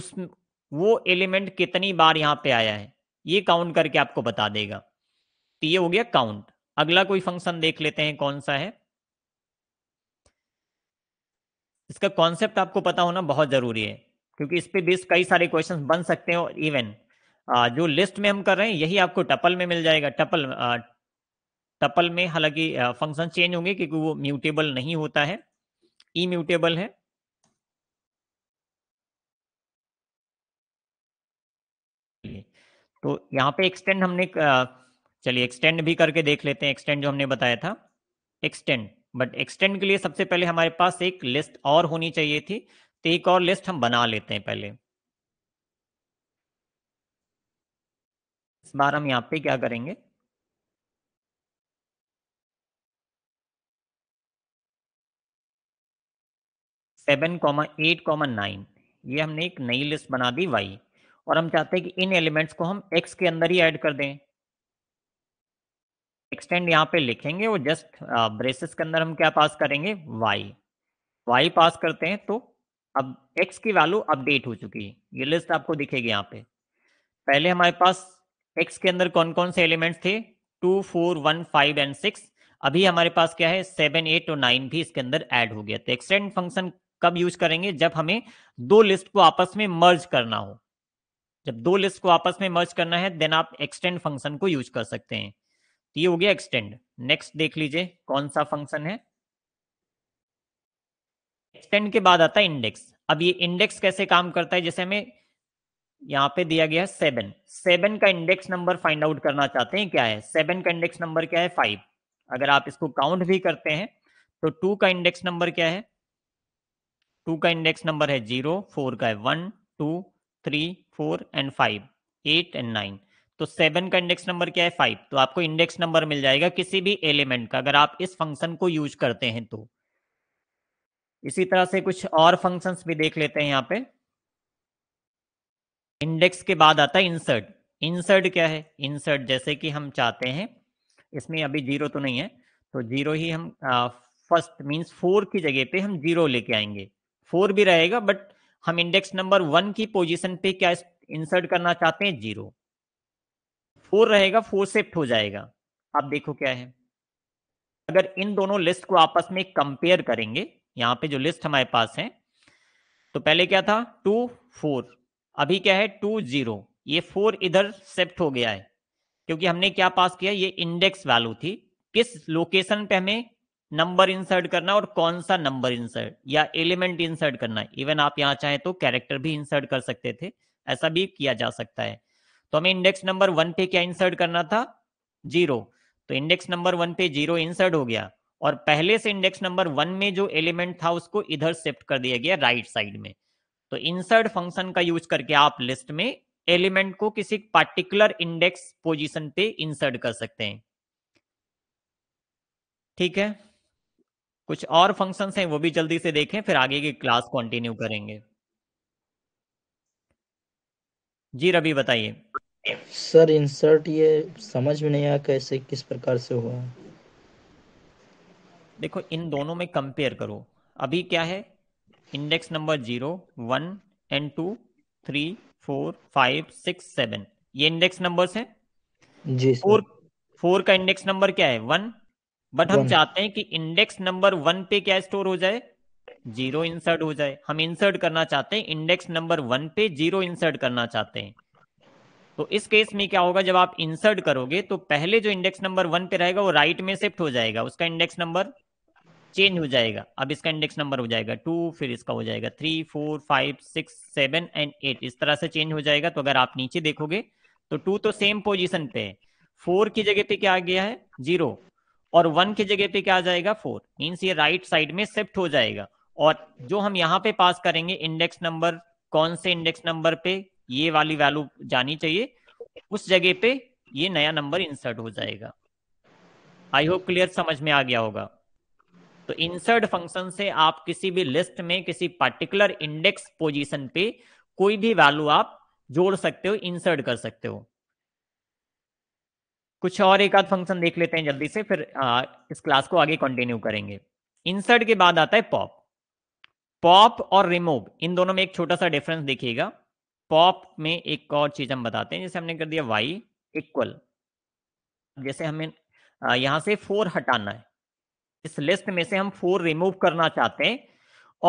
उस वो एलिमेंट कितनी बार यहां पे आया है ये काउंट करके आपको बता देगा तो ये हो गया काउंट अगला कोई फंक्शन देख लेते हैं कौन सा है इसका कॉन्सेप्ट आपको पता होना बहुत जरूरी है क्योंकि इस पे बेस कई सारे क्वेश्चंस बन सकते हैं और इवन जो लिस्ट में हम कर रहे हैं यही आपको टपल में मिल जाएगा टपल टपल में हालांकि फंक्शन चेंज होंगे क्योंकि वो म्यूटेबल नहीं होता है इम्यूटेबल है तो यहां पे एक्सटेंड हमने चलिए एक्सटेंड भी करके देख लेते हैं एक्सटेंड जो हमने बताया था एक्सटेंड बट एक्सटेंड के लिए सबसे पहले हमारे पास एक लिस्ट और होनी चाहिए थी तो एक और लिस्ट हम बना लेते हैं पहले इस बार हम यहां पे क्या करेंगे seven comma eight comma nine ये हमने एक नई लिस्ट बना दी वाई और हम चाहते हैं कि इन एलिमेंट्स को हम एक्स के अंदर ही ऐड कर दें एक्सटेंड यहाँ पे लिखेंगे वो जस्ट ब्रेसेस के अंदर हम क्या पास करेंगे वाई वाई पास करते हैं तो अब एक्स की वैल्यू अपडेट हो चुकी है ये लिस्ट आपको दिखेगी यहाँ पे पहले हमारे पास एक्स के अंदर कौन कौन से एलिमेंट्स थे two four one five and six अभी हमारे पास क्या है सेवन एट और नाइन भी इसके अंदर ऐड हो गया तो एक्सटेंड फंक्शन कब यूज करेंगे जब हमें दो लिस्ट को आपस में मर्ज करना हो जब दो लिस्ट को आपस में मर्ज करना है देन आप एक्सटेंड फंक्शन को यूज कर सकते हैं तो ये हो गया एक्सटेंड नेक्स्ट देख लीजिए कौन सा फंक्शन है एक्सटेंड के बाद आता है इंडेक्स अब ये इंडेक्स कैसे काम करता है जैसे हमें यहां पे दिया गया है सेवन सेवन का इंडेक्स नंबर फाइंड आउट करना चाहते हैं क्या है सेवन का इंडेक्स नंबर क्या है फाइव अगर आप इसको काउंट भी करते हैं तो टू का इंडेक्स नंबर क्या है टू का इंडेक्स नंबर है जीरो फोर का है one two three four and five eight and nine तो सेवन का इंडेक्स नंबर क्या है फाइव तो आपको इंडेक्स नंबर मिल जाएगा किसी भी एलिमेंट का अगर आप इस फंक्शन को यूज करते हैं तो इसी तरह से कुछ और फंक्शंस भी देख लेते हैं यहाँ पे इंडेक्स के बाद आता है इंसर्ट इंसर्ट क्या है इंसर्ट जैसे कि हम चाहते हैं इसमें अभी जीरो तो नहीं है तो जीरो ही हम फर्स्ट मींस फोर की जगह पे हम जीरो लेके आएंगे फोर भी रहेगा बट हम इंडेक्स नंबर वन की पोजीशन पे क्या इंसर्ट करना चाहते हैं जीरो फोर रहेगा फोर शिफ्ट हो जाएगा आप देखो क्या है अगर इन दोनों लिस्ट को आपस में कंपेयर करेंगे यहां पे जो लिस्ट हमारे पास है तो पहले क्या था टू फोर अभी क्या है टू जीरो ये फोर इधर शिफ्ट हो गया है क्योंकि हमने क्या पास किया ये इंडेक्स वैल्यू थी किस लोकेशन पे हमें नंबर इंसर्ट करना और कौन सा नंबर इंसर्ट या एलिमेंट इंसर्ट करना है इवन आप यहाँ चाहें तो कैरेक्टर भी इंसर्ट कर सकते थे ऐसा भी किया जा सकता है तो हमें इंडेक्स नंबर वन पे क्या इंसर्ट करना था जीरो तो इंडेक्स नंबर वन पे जीरो इंसर्ट हो गया और पहले से इंडेक्स नंबर वन में जो एलिमेंट था उसको इधर शिफ्ट कर दिया गया राइट साइड में तो इंसर्ट फंक्शन का यूज करके आप लिस्ट में एलिमेंट को किसी पार्टिकुलर इंडेक्स पोजिशन पे इंसर्ट कर सकते हैं ठीक है कुछ और फंक्शंस हैं वो भी जल्दी से देखें फिर आगे की क्लास कंटिन्यू करेंगे जी रवि बताइए सर इंसर्ट ये समझ में नहीं आया कैसे किस प्रकार से हुआ देखो इन दोनों में कंपेयर करो अभी क्या है index number zero one and two three four five six seven ये इंडेक्स नंबर्स हैं जी फोर फोर का इंडेक्स नंबर क्या है वन बट हम चाहते हैं कि इंडेक्स नंबर वन पे क्या स्टोर हो जाए जीरो इंसर्ट हो जाए हम इंसर्ट करना चाहते हैं इंडेक्स नंबर वन पे जीरो इंसर्ट करना चाहते हैं तो इस केस में क्या होगा जब आप इंसर्ट करोगे तो पहले जो इंडेक्स नंबर वन पे रहेगा वो राइट में शिफ्ट हो जाएगा उसका इंडेक्स नंबर चेंज हो जाएगा अब इसका इंडेक्स नंबर हो जाएगा टू फिर इसका हो जाएगा three four five six seven and eight इस तरह से चेंज हो जाएगा तो अगर आप नीचे देखोगे तो टू तो सेम पोजिशन पे है फोर की जगह पे क्या आ गया है जीरो और वन की जगह पे क्या आ जाएगा फोर मीन्स ये राइट right साइड में शिफ्ट हो जाएगा और जो हम यहाँ पे पास करेंगे इंडेक्स नंबर कौन से इंडेक्स नंबर पे ये वाली वैल्यू जानी चाहिए उस जगह पे ये नया नंबर इंसर्ट हो जाएगा आई होप क्लियर समझ में आ गया होगा तो इंसर्ट फंक्शन से आप किसी भी लिस्ट में किसी पर्टिकुलर इंडेक्स पोजीशन पे कोई भी वैल्यू आप जोड़ सकते हो इंसर्ट कर सकते हो कुछ और एक आध फंक्शन देख लेते हैं जल्दी से फिर आ, इस क्लास को आगे कंटिन्यू करेंगे इंसर्ट के बाद आता है पॉप पॉप और रिमूव इन दोनों में एक छोटा सा डिफरेंस देखिएगा पॉप में एक और चीज हम बताते हैं जैसे हमने कर दिया वाई इक्वल जैसे हमें यहां से फोर हटाना है इस लिस्ट में से हम फोर रिमूव करना चाहते हैं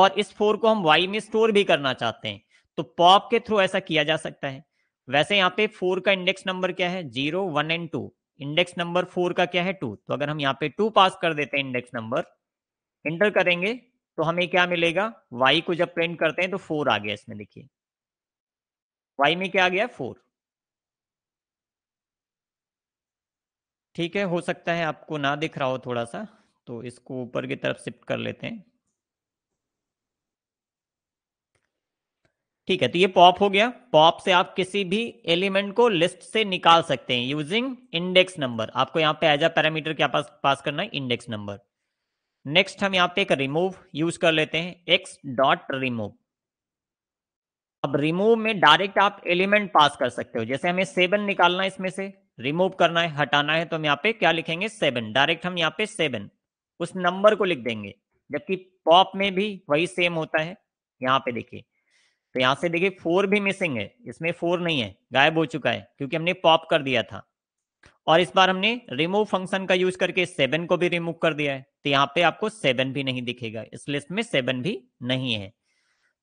और इस फोर को हम वाई में स्टोर भी करना चाहते हैं तो पॉप के थ्रू ऐसा किया जा सकता है वैसे यहाँ पे फोर का इंडेक्स नंबर क्या है zero one and two index number four का क्या है टू तो अगर हम यहाँ पे टू पास कर देते हैं इंडेक्स नंबर इंटर करेंगे तो हमें क्या मिलेगा वाई को जब प्रिंट करते हैं तो फोर आ गया इसमें देखिए वाई में क्या आ गया फोर ठीक है हो सकता है आपको ना दिख रहा हो थोड़ा सा तो इसको ऊपर की तरफ शिफ्ट कर लेते हैं ठीक है तो ये पॉप हो गया पॉप से आप किसी भी एलिमेंट को लिस्ट से निकाल सकते हैं यूजिंग इंडेक्स नंबर आपको यहाँ पे एज अ पैरामीटर क्या पास पास करना है इंडेक्स नंबर नेक्स्ट हम यहाँ पे एक रिमूव यूज कर लेते हैं एक्स डॉट रिमूव अब रिमूव में डायरेक्ट आप एलिमेंट पास कर सकते हो जैसे हमें सेवन निकालना है इसमें से रिमूव करना है हटाना है तो हम यहाँ पे क्या लिखेंगे सेवन डायरेक्ट हम यहाँ पे सेवन उस नंबर को लिख देंगे जबकि पॉप में भी वही सेम होता है यहाँ पे देखिए तो यहां से देखिए फोर भी मिसिंग है इसमें फोर नहीं है गायब हो चुका है क्योंकि हमने पॉप कर दिया था और इस बार हमने रिमूव फंक्शन का यूज करके सेवन को भी रिमूव कर दिया है तो यहाँ पे आपको सेवन भी नहीं दिखेगा इस लिस्ट में सेवन भी नहीं है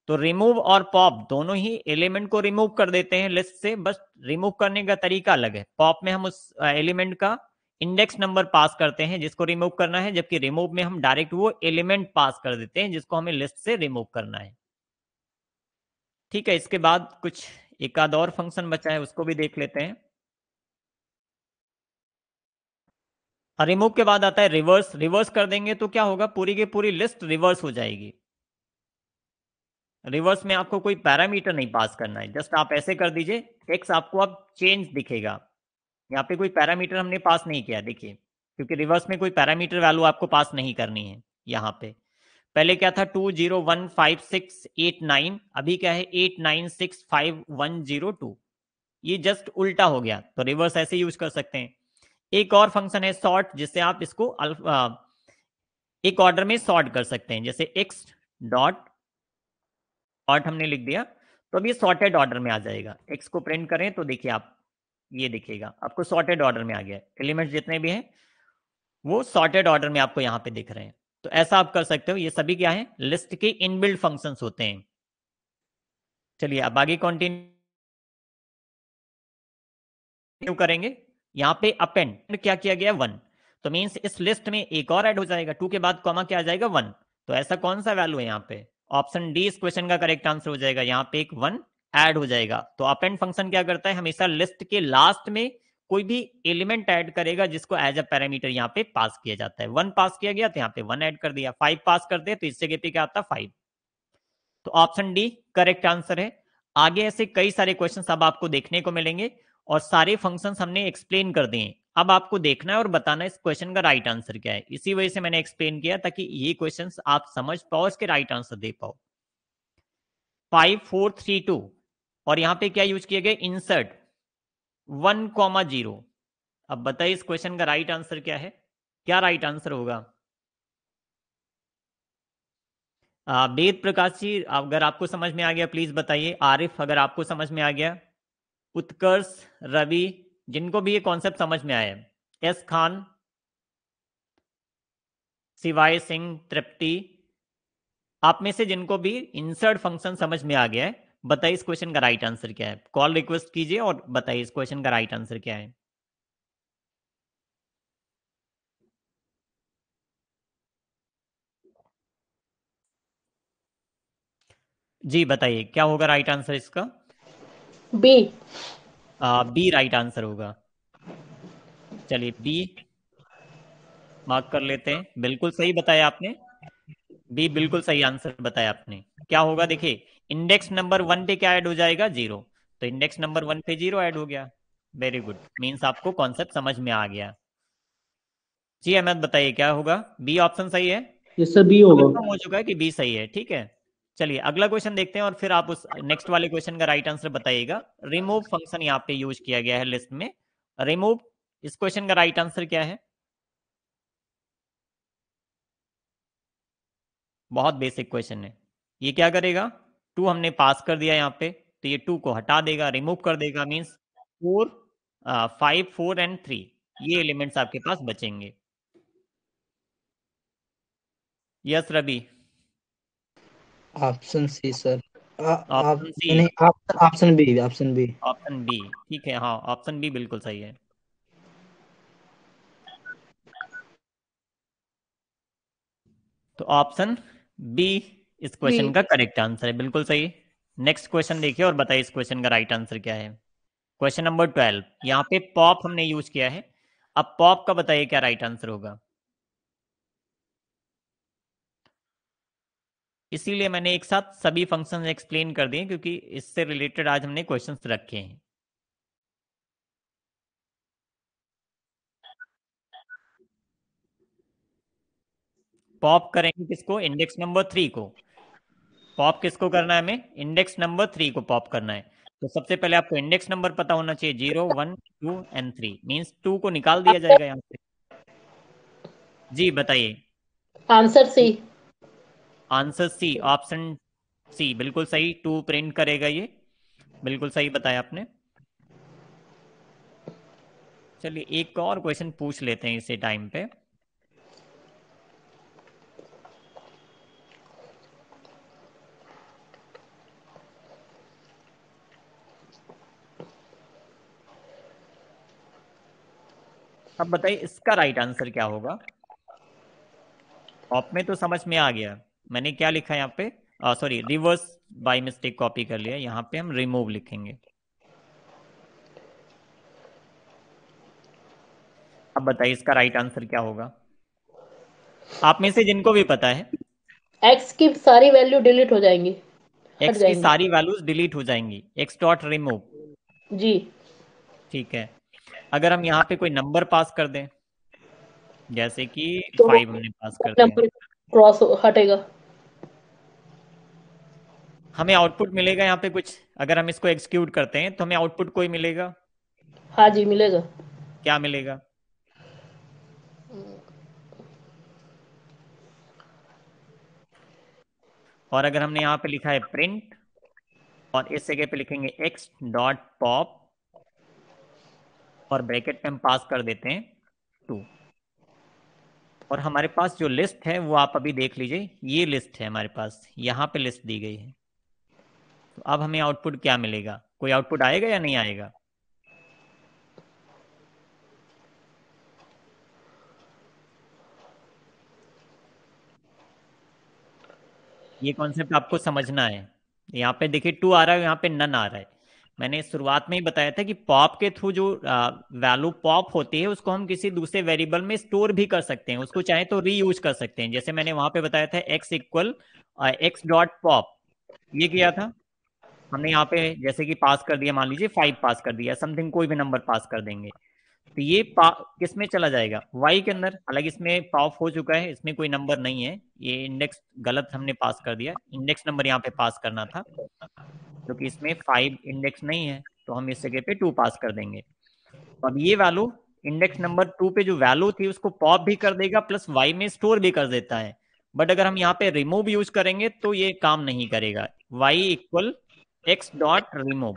तो रिमूव और पॉप दोनों ही एलिमेंट को रिमूव कर देते हैं लिस्ट से बस रिमूव करने का तरीका अलग है पॉप में हम उस एलिमेंट का इंडेक्स नंबर पास करते हैं जिसको रिमूव करना है जबकि रिमूव में हम डायरेक्ट वो एलिमेंट पास कर देते हैं जिसको हमें लिस्ट से रिमूव करना है ठीक है इसके बाद कुछ एक आध और फंक्शन बचा है उसको भी देख लेते हैं रिमूव के बाद आता है रिवर्स रिवर्स कर देंगे तो क्या होगा पूरी की पूरी लिस्ट रिवर्स हो जाएगी रिवर्स में आपको कोई पैरामीटर नहीं पास करना है जस्ट आप ऐसे कर दीजिए एक्स आपको अब चेंज दिखेगा यहाँ पे कोई पैरामीटर हमने पास नहीं किया देखिए क्योंकि रिवर्स में कोई पैरामीटर वैल्यू आपको पास नहीं करनी है यहाँ पे पहले क्या था two zero one five six eight nine अभी क्या है eight nine six five one zero two ये जस्ट उल्टा हो गया तो रिवर्स ऐसे यूज कर सकते हैं एक और फंक्शन है सॉर्ट जिससे आप इसको एक ऑर्डर में सॉर्ट कर सकते हैं जैसे एक्स डॉट सॉर्ट हमने लिख दिया तो अभी सॉर्टेड ऑर्डर में आ जाएगा एक्स को प्रिंट करें तो देखिए आप ये दिखेगा आपको सॉर्टेड ऑर्डर में आ गया एलिमेंट जितने भी हैं वो सॉर्टेड ऑर्डर में आपको यहाँ पे दिख रहे हैं तो ऐसा आप कर सकते हो ये सभी क्या है लिस्ट के इनबिल्ड फंक्शंस होते हैं चलिए अब आगे कंटिन्यू करेंगे यहां पे अपेंड क्या किया गया वन तो मीन्स इस लिस्ट में एक और ऐड हो जाएगा टू के बाद कॉमा क्या आ जाएगा वन तो ऐसा कौन सा वैल्यू है यहाँ पे ऑप्शन डी इस क्वेश्चन का करेक्ट आंसर हो जाएगा यहाँ पे एक वन एड हो जाएगा तो अपेंड फंक्शन क्या करता है हमेशा लिस्ट के लास्ट में कोई भी एलिमेंट ऐड करेगा जिसको एज अ पैरामीटर यहाँ पे पास किया जाता है वन पास किया गया तो यहाँ पे वन ऐड कर दिया फाइव पास कर हैं तो इससे के पे क्या आता है फाइव तो ऑप्शन डी करेक्ट आंसर है आगे ऐसे कई सारे क्वेश्चन अब आपको देखने को मिलेंगे और सारे फंक्शन हमने एक्सप्लेन कर दिए अब आपको देखना है और बताना इस क्वेश्चन का राइट आंसर क्या है इसी वजह से मैंने एक्सप्लेन किया ताकि ये क्वेश्चन आप समझ पाओ इसके राइट आंसर दे पाओ फाइव फोर थ्री टू और यहाँ पे क्या यूज किया गया इंसर्ट वन कॉमा जीरो अब बताइए इस क्वेश्चन का राइट आंसर क्या है क्या राइट आंसर होगा वेद प्रकाश जी अगर आपको समझ में आ गया प्लीज बताइए आरिफ अगर आपको समझ में आ गया उत्कर्ष रवि जिनको भी ये कॉन्सेप्ट समझ में आया एस खान सिवाय सिंह तृप्ति आप में से जिनको भी इंसर्ट फंक्शन समझ में आ गया है बताइए इस क्वेश्चन का राइट आंसर क्या है कॉल रिक्वेस्ट कीजिए और बताइए इस क्वेश्चन का राइट आंसर क्या है जी बताइए क्या होगा राइट आंसर इसका बी बी राइट आंसर होगा चलिए बी मार्क कर लेते हैं बिल्कुल सही बताया आपने बी बिल्कुल सही आंसर बताया आपने क्या होगा देखिए इंडेक्स नंबर वन पे क्या ऐड हो जाएगा जीरो तो इंडेक्स नंबर वन पे जीरो ऐड हो गया वेरी गुड मीन्स आपको कॉन्सेप्ट समझ में आ गया जी अहमद बताइए क्या होगा बी ऑप्शन सही है बी होगा हो चुका है कि बी सही है ठीक है चलिए अगला क्वेश्चन देखते हैं और फिर आप उस नेक्स्ट वाले क्वेश्चन का राइट आंसर बताइएगा रिमूव फंक्शन यहाँ पे यूज किया गया है लिस्ट में रिमूव इस क्वेश्चन का राइट आंसर क्या है बहुत बेसिक क्वेश्चन है ये क्या करेगा टू हमने पास कर दिया यहाँ पे तो ये टू को हटा देगा रिमूव कर देगा means four five four and three ये एलिमेंट्स आपके पास बचेंगे yes Ravi option C sir option C नहीं option B option B option B ठीक है हाँ ऑप्शन बी बिल्कुल सही है तो ऑप्शन बी इस क्वेश्चन का करेक्ट आंसर है बिल्कुल सही नेक्स्ट क्वेश्चन देखिए और बताइए इस क्वेश्चन का राइट आंसर क्या है क्वेश्चन नंबर ट्वेल्व यहाँ पे पॉप हमने यूज किया है अब पॉप का बताइए क्या राइट आंसर होगा इसीलिए मैंने एक साथ सभी फंक्शन एक्सप्लेन कर दिए क्योंकि इससे रिलेटेड आज हमने क्वेश्चंस रखे हैं पॉप करेंगे किसको इंडेक्स नंबर थ्री को पॉप किसको करना है हमें इंडेक्स नंबर थ्री को पॉप करना है तो सबसे पहले आपको इंडेक्स नंबर पता होना चाहिए zero one two and three means two को निकाल दिया जाएगा यहाँ से जी बताइए answer C answer C option C बिल्कुल सही टू प्रिंट करेगा ये बिल्कुल सही बताया आपने चलिए एक और क्वेश्चन पूछ लेते हैं इसी टाइम पे अब बताइए इसका राइट आंसर क्या होगा ऑप में तो समझ में आ गया मैंने क्या लिखा यहाँ पे sorry reverse by mistake copy कर लिया यहाँ पे हम रिमूव लिखेंगे अब बताइए इसका राइट आंसर क्या होगा आप में से जिनको भी पता है एक्स की सारी वैल्यू डिलीट हो जाएंगी एक्स की सारी वैल्यूज डिलीट हो जाएंगी एक्स डॉट रिमूव जी ठीक है अगर हम यहाँ पे कोई नंबर पास कर दें जैसे कि तो फाइव हमने पास कर नंबर क्रॉस हटेगा हमें आउटपुट मिलेगा यहाँ पे कुछ अगर हम इसको एग्जीक्यूट करते हैं तो हमें आउटपुट कोई मिलेगा हाँ जी मिलेगा क्या मिलेगा और अगर हमने यहाँ पे लिखा है प्रिंट और इस जगह पे लिखेंगे एक्स डॉट पॉप और ब्रैकेट में हम पास कर देते हैं टू और हमारे पास जो लिस्ट है वो आप अभी देख लीजिए ये लिस्ट है हमारे पास यहाँ पे लिस्ट दी गई है तो अब हमें आउटपुट क्या मिलेगा कोई आउटपुट आएगा या नहीं आएगा ये कॉन्सेप्ट आपको समझना है यहाँ पे देखिए टू आ रहा है यहाँ पे नन आ रहा है मैंने शुरुआत में ही बताया था कि पॉप के थ्रू जो वैल्यू पॉप होती है उसको हम किसी दूसरे वेरिएबल में स्टोर भी कर सकते हैं उसको चाहे तो रीयूज कर सकते हैं जैसे मैंने वहां पे बताया था X equal X dot pop ये किया था हमने यहाँ पे जैसे कि पास कर दिया मान लीजिए फाइव पास कर दिया समथिंग कोई भी नंबर पास कर देंगे तो ये किस में चला जाएगा वाई के अंदर हालांकि इसमें पाफ हो चुका है इसमें कोई नंबर नहीं है ये इंडेक्स गलत हमने पास कर दिया इंडेक्स नंबर यहाँ पे पास करना था क्योंकि तो इसमें फाइव इंडेक्स नहीं है तो हम इस जगह पे टू पास कर देंगे तो अब ये वैल्यू इंडेक्स नंबर टू पे जो वैल्यू थी उसको पॉप भी कर देगा प्लस वाई में स्टोर भी कर देता है बट अगर हम यहाँ पे रिमूव यूज करेंगे तो ये काम नहीं करेगा Y equal X dot remove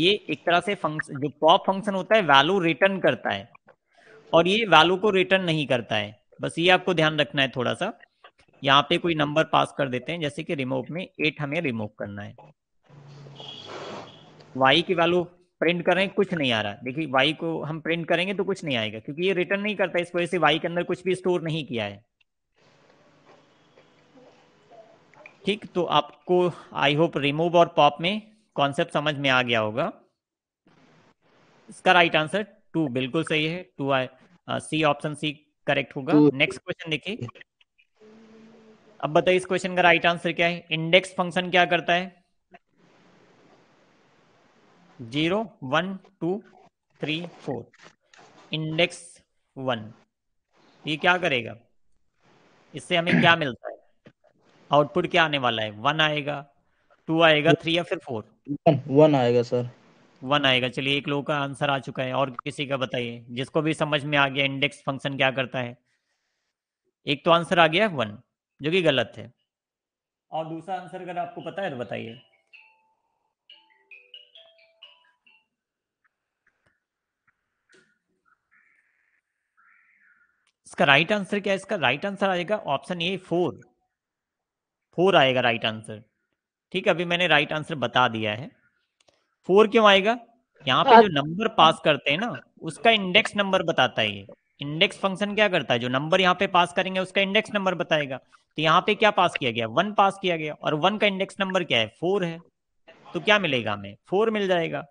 ये एक तरह से फंक्शन जो पॉप फंक्शन होता है वैल्यू रिटर्न करता है और ये वैल्यू को रिटर्न नहीं करता है बस ये आपको ध्यान रखना है थोड़ा सा यहाँ पे कोई नंबर पास कर देते हैं जैसे कि रिमोव में एट हमें रिमोव करना है वाई की वैल्यू प्रिंट करें कुछ नहीं आ रहा देखिए वाई को हम प्रिंट करेंगे तो कुछ नहीं आएगा क्योंकि ये रिटर्न नहीं करता इस वजह से वाई के अंदर कुछ भी स्टोर नहीं किया है ठीक तो आपको आई होप रिमूव और पॉप में कॉन्सेप्ट समझ में आ गया होगा इसका राइट आंसर टू बिल्कुल सही है two I C option C correct होगा नेक्स्ट क्वेश्चन देखिए अब बताइए इस क्वेश्चन का राइट आंसर क्या है इंडेक्स फंक्शन क्या करता है zero one two three four index one ये क्या करेगा इससे हमें क्या मिलता है आउटपुट क्या आने वाला है वन आएगा टू आएगा थ्री या फिर फोर वन वन आएगा सर वन आएगा चलिए एक लोगों का आंसर आ चुका है और किसी का बताइए जिसको भी समझ में आ गया इंडेक्स फंक्शन क्या करता है एक तो आंसर आ गया वन जो कि गलत है और दूसरा आंसर अगर आपको पता है तो बताइए इसका राइट आंसर क्या है इसका राइट आंसर आएगा ऑप्शन ए फोर फोर आएगा राइट आंसर ठीक है अभी मैंने राइट आंसर बता दिया है फोर क्यों आएगा यहाँ पे जो नंबर पास करते हैं ना उसका इंडेक्स नंबर बताता है ये इंडेक्स फंक्शन क्या करता है जो नंबर यहाँ पे पास करेंगे उसका इंडेक्स नंबर बताएगा तो यहाँ पे क्या पास किया गया वन पास किया गया और वन का इंडेक्स नंबर क्या है फोर है तो क्या मिलेगा हमें फोर मिल जाएगा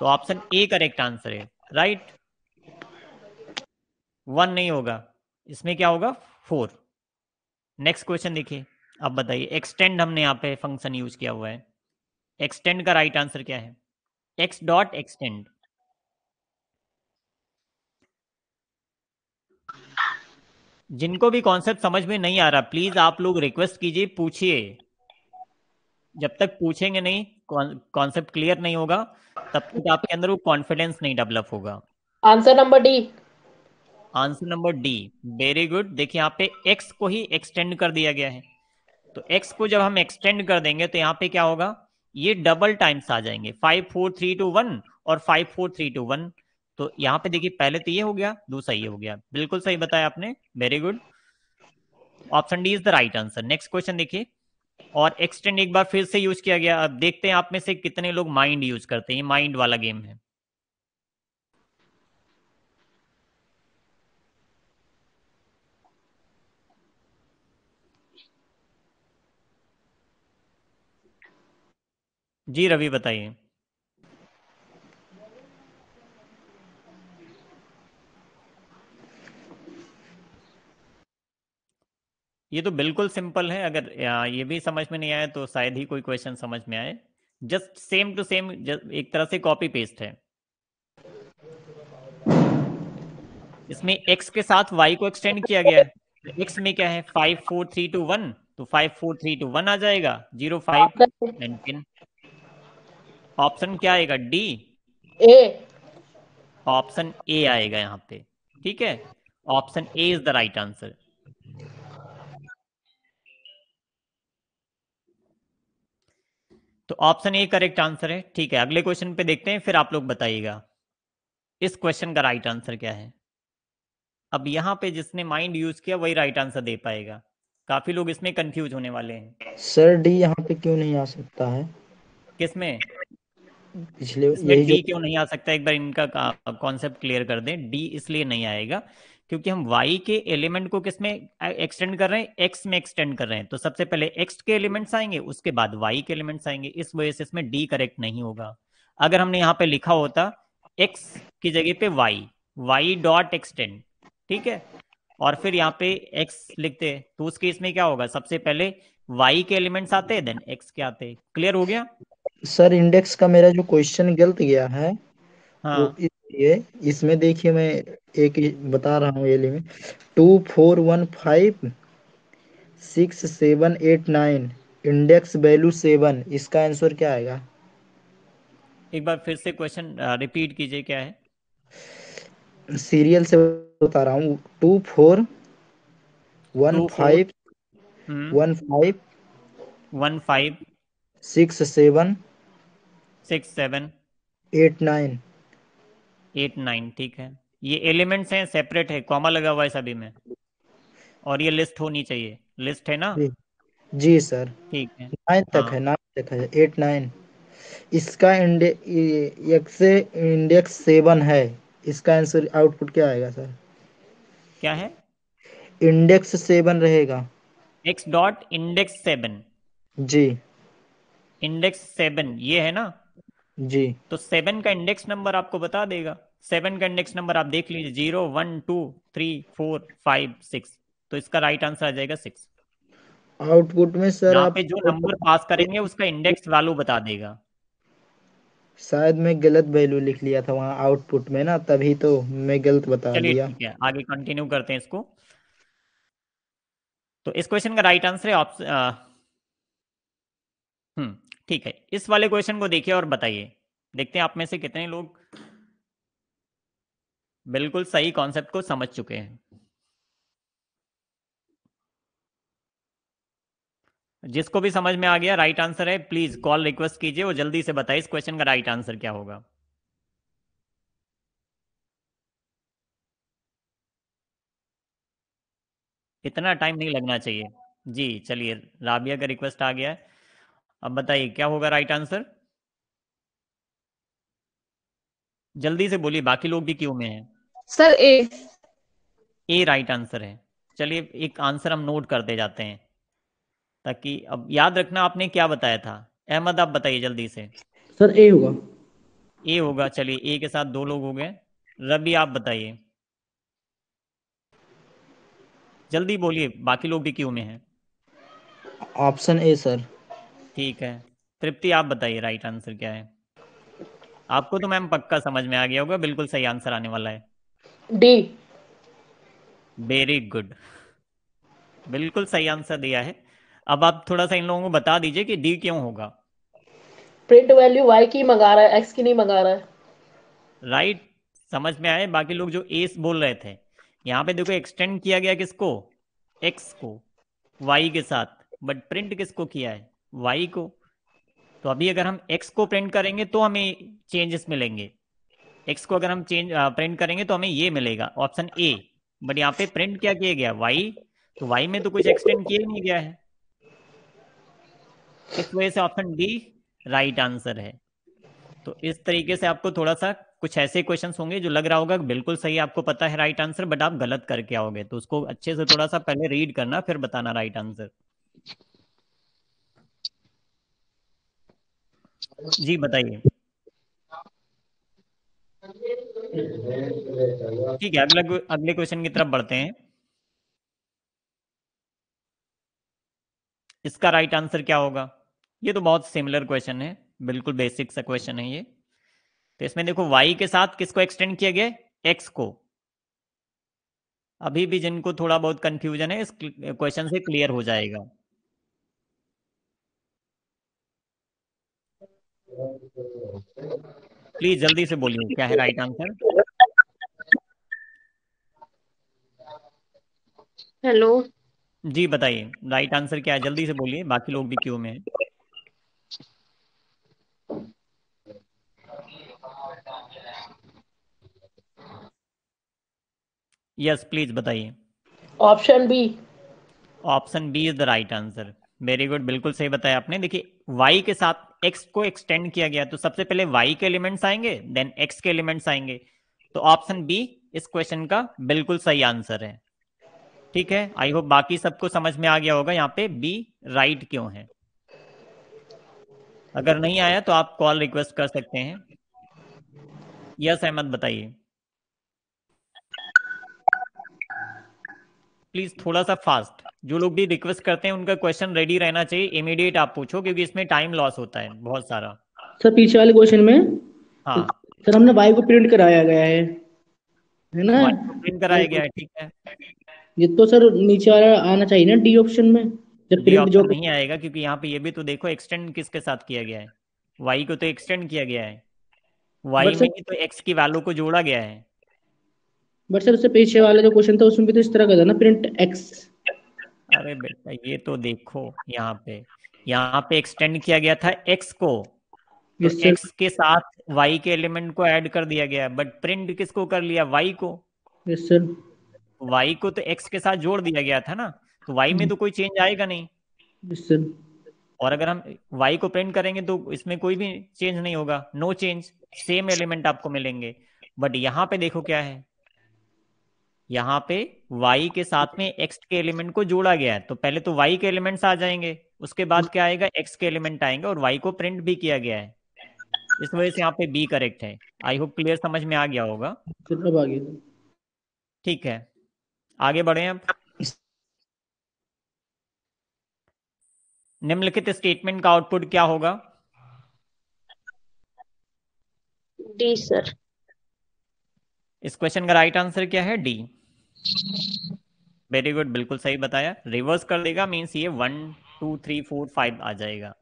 तो ऑप्शन ए करेक्ट आंसर है राइट वन नहीं होगा इसमें क्या होगा फोर नेक्स्ट क्वेश्चन देखिए अब बताइए एक्सटेंड हमने यहाँ पे फंक्शन यूज किया हुआ है एक्सटेंड का राइट आंसर क्या है एक्स डॉट एक्सटेंड जिनको भी कॉन्सेप्ट समझ में नहीं आ रहा प्लीज आप लोग रिक्वेस्ट कीजिए पूछिए जब तक पूछेंगे नहीं कॉन्सेप्ट क्लियर नहीं होगा तब तक आपके अंदर वो कॉन्फिडेंस नहीं डेवलप होगा answer number D answer number D very good देखिए यहाँ पे एक्स को ही एक्सटेंड कर दिया गया है तो x को जब हम एक्सटेंड कर देंगे तो यहाँ पे क्या होगा ये डबल टाइम्स आ जाएंगे five four three two one और five four three two one तो यहाँ पे देखिए पहले तो ये हो गया दूसरा ये हो गया बिल्कुल सही बताया आपने very good option D is the right answer next question देखिए और एक्सटेंड एक बार फिर से यूज किया गया अब देखते हैं आप में से कितने लोग माइंड यूज करते हैं माइंड वाला गेम है जी रवि बताइए ये तो बिल्कुल सिंपल है अगर ये भी समझ में नहीं आया तो शायद ही कोई क्वेश्चन समझ में आए जस्ट सेम टू सेम एक तरह से कॉपी पेस्ट है इसमें x के साथ y को एक्सटेंड किया गया है x में क्या है five four three two one तो five four three two one आ जाएगा जीरो फाइव एंड ऑप्शन क्या आएगा डी ए ऑप्शन ए आएगा यहाँ पे ठीक है option A is the right answer तो ऑप्शन ए करेक्ट आंसर है ठीक है अगले क्वेश्चन पे देखते हैं फिर आप लोग बताइएगा इस क्वेश्चन का राइट आंसर क्या है अब यहाँ पे जिसने माइंड यूज किया वही राइट आंसर दे पाएगा काफी लोग इसमें कंफ्यूज होने वाले हैं सर डी यहाँ पे क्यों नहीं आ सकता है किसमें पिछले यही डी क्यों नहीं आ सकता एक बार इनका कॉन्सेप्ट क्लियर कर दें डी इसलिए नहीं आएगा क्योंकि हम वाई के एलिमेंट को किसमें एक्सटेंड कर रहे हैं एक्स में एक्सटेंड कर रहे हैं तो सबसे पहले एक्स के एलिमेंट्स आएंगे उसके बाद वाई के एलिमेंट्स आएंगे इस वजह से इसमें डी करेक्ट नहीं होगा अगर हमने यहाँ पे लिखा होता एक्स की जगह पे वाई वाई डॉट एक्सटेंड ठीक है और फिर यहाँ पे एक्स लिखते तो उस केस में क्या होगा सबसे पहले वाई के एलिमेंट्स आते हैं देन एक्स के आते क्लियर हो गया सर इंडेक्स का मेरा जो क्वेश्चन गलत गया है वो हाँ। इसलिए इसमें देखिए मैं एक बता रहा हूँ ये two four one five six seven eight nine index value seven इसका आंसर क्या आएगा एक बार फिर से क्वेश्चन रिपीट कीजिए क्या है सीरियल से बता रहा हूँ two four one five one five one five six seven six seven eight nine eight nine ठीक है ये एलिमेंट्स हैं सेपरेट है कॉमा लगा हुआ है सभी में और ये लिस्ट होनी चाहिए लिस्ट है ना जी, जी सर ठीक है नाइन तक हाँ. है नाइन तक है एट नाइन इसका इंडेक्स इंडेक्स सेवन है इसका आंसर आउटपुट क्या आएगा सर क्या है इंडेक्स सेवन रहेगा एक्स डॉट इंडेक्स सेवन जी इंडेक्स सेवन ये है ना जी तो सेवन का इंडेक्स नंबर आपको बता देगा सेवन का इंडेक्स नंबर आप देख लीजिए zero one two three four five six तो इसका राइट आंसर आ जाएगा सिक्स आउटपुट में सर आप जो नंबर पास करेंगे उसका इंडेक्स वैल्यू बता देगा शायद मैं गलत वैल्यू लिख लिया था वहां आउटपुट में ना तभी तो मैं गलत बता दिया ठीक है आगे कंटिन्यू करते हैं इसको तो इस क्वेश्चन का राइट आंसर है ऑप्शन हम्म ठीक है इस वाले क्वेश्चन को देखिए और बताइए देखते हैं आप में से कितने लोग बिल्कुल सही कॉन्सेप्ट को समझ चुके हैं जिसको भी समझ में आ गया राइट आंसर है प्लीज कॉल रिक्वेस्ट कीजिए वो जल्दी से बताए इस क्वेश्चन का राइट आंसर क्या होगा इतना टाइम नहीं लगना चाहिए जी चलिए राबिया का रिक्वेस्ट आ गया है अब बताइए क्या होगा राइट आंसर जल्दी से बोलिए बाकी लोग भी क्यों में हैं sir A A right answer है चलिए एक आंसर हम नोट करते जाते हैं ताकि अब याद रखना आपने क्या बताया था अहमद आप बताइए जल्दी से सर ए होगा ए होगा चलिए ए के साथ दो लोग हो गए रबी आप बताइए जल्दी बोलिए बाकी लोग भी क्यों में हैं ऑप्शन ए सर ठीक है तृप्ति आप बताइए राइट आंसर क्या है आपको तो मैम पक्का समझ में आ गया होगा बिल्कुल सही आंसर आने वाला है डी वेरी गुड बिल्कुल सही आंसर दिया है अब आप थोड़ा सा इन लोगों को बता दीजिए कि डी क्यों होगा प्रिंट वैल्यू वाई की मंगा रहा है एक्स की नहीं मंगा रहा है राइट right, समझ में आए बाकी लोग जो एस बोल रहे थे यहाँ पे देखो एक्सटेंड किया गया किसको एक्स को वाई के साथ बट प्रिंट किसको किया है वाई को तो अभी अगर हम एक्स को प्रिंट करेंगे तो हमें चेंजेस मिलेंगे एक्स को अगर हम चेंज प्रिंट करेंगे तो हमें ये मिलेगा ऑप्शन ए बट यहाँ पे प्रिंट क्या किया गया वाई तो वाई में तो कुछ एक्सटेंड किया नहीं गया है इस वजह से ऑप्शन डी राइट आंसर है तो इस तरीके से आपको थोड़ा सा कुछ ऐसे क्वेश्चन होंगे जो लग रहा होगा बिल्कुल सही आपको पता है राइट आंसर बट आप गलत करके आओगे तो उसको अच्छे से थोड़ा सा पहले रीड करना फिर बताना राइट आंसर जी बताइए ठीक है अगला अगले क्वेश्चन की तरफ बढ़ते हैं इसका राइट आंसर क्या होगा ये तो बहुत सिमिलर क्वेश्चन है बिल्कुल बेसिक सा क्वेश्चन है ये तो इसमें देखो वाई के साथ किसको एक्सटेंड किया गया एक्स को अभी भी जिनको थोड़ा बहुत कंफ्यूजन है इस क्वेश्चन से क्लियर हो जाएगा प्लीज जल्दी से बोलिए क्या है राइट आंसर हेलो जी बताइए राइट आंसर क्या है जल्दी से बोलिए बाकी लोग भी क्यों में यस प्लीज बताइए option B option B is the right answer very good बिल्कुल सही बताया आपने देखिए वाई के साथ एक्स को एक्सटेंड किया गया तो सबसे पहले वाई के एलिमेंट्स आएंगे देन एक्स के एलिमेंट्स आएंगे तो ऑप्शन बी इस क्वेश्चन का बिल्कुल सही आंसर है ठीक है आई होप बाकी सबको समझ में आ गया होगा यहाँ पे बी राइट क्यों है अगर नहीं आया तो आप कॉल रिक्वेस्ट कर सकते हैं यस अहमद बताइए प्लीज थोड़ा सा फास्ट जो लोग भी रिक्वेस्ट करते हैं उनका क्वेश्चन रेडी रहना चाहिए इमीडिएट आप पूछो क्योंकि इसमें टाइम लॉस होता है बहुत सारा सर पीछे वाले क्वेश्चन में हाँ सर हमने वाई को प्रिंट कराया गया है है ना प्रिंट कराया गया है ठीक है ये तो सर नीचे वाला आना चाहिए ना डी ऑप्शन में जब प्रिंट जो नहीं आएगा क्योंकि यहाँ पे ये भी तो देखो एक्सटेंड किसके साथ किया गया है वाई को तो एक्सटेंड किया गया है वाई में तो एक्स की वैल्यू को जोड़ा गया है बट सर उससे पीछे वाला जो क्वेश्चन था उसमें भी तो इस तरह का था ना प्रिंट एक्स अरे बेटा ये तो देखो यहाँ पे यहाँ पे एक्सटेंड किया गया था एक्स को तो एक्स के साथ वाई के एलिमेंट को ऐड कर दिया गया बट प्रिंट किसको कर लिया वाई को यस सर वाई को तो एक्स के साथ जोड़ दिया गया था ना तो वाई में hmm. तो कोई चेंज आएगा नहीं सर और अगर हम वाई को प्रिंट करेंगे तो इसमें कोई भी चेंज नहीं होगा नो चेंज सेम एलिमेंट आपको मिलेंगे बट यहाँ पे देखो क्या है यहाँ पे y के साथ में x के एलिमेंट को जोड़ा गया है तो पहले तो y के एलिमेंट्स आ जाएंगे उसके बाद क्या आएगा x के एलिमेंट आएंगे और y को प्रिंट भी किया गया है इस वजह से यहाँ पे बी करेक्ट है आई होप क्लियर समझ में आ गया होगा ठीक है आगे बढ़े आप निम्नलिखित स्टेटमेंट का आउटपुट क्या होगा डी सर इस क्वेश्चन का राइट आंसर क्या है डी वेरी गुड बिल्कुल सही बताया रिवर्स कर देगा मीन्स ये one two three four five आ जाएगा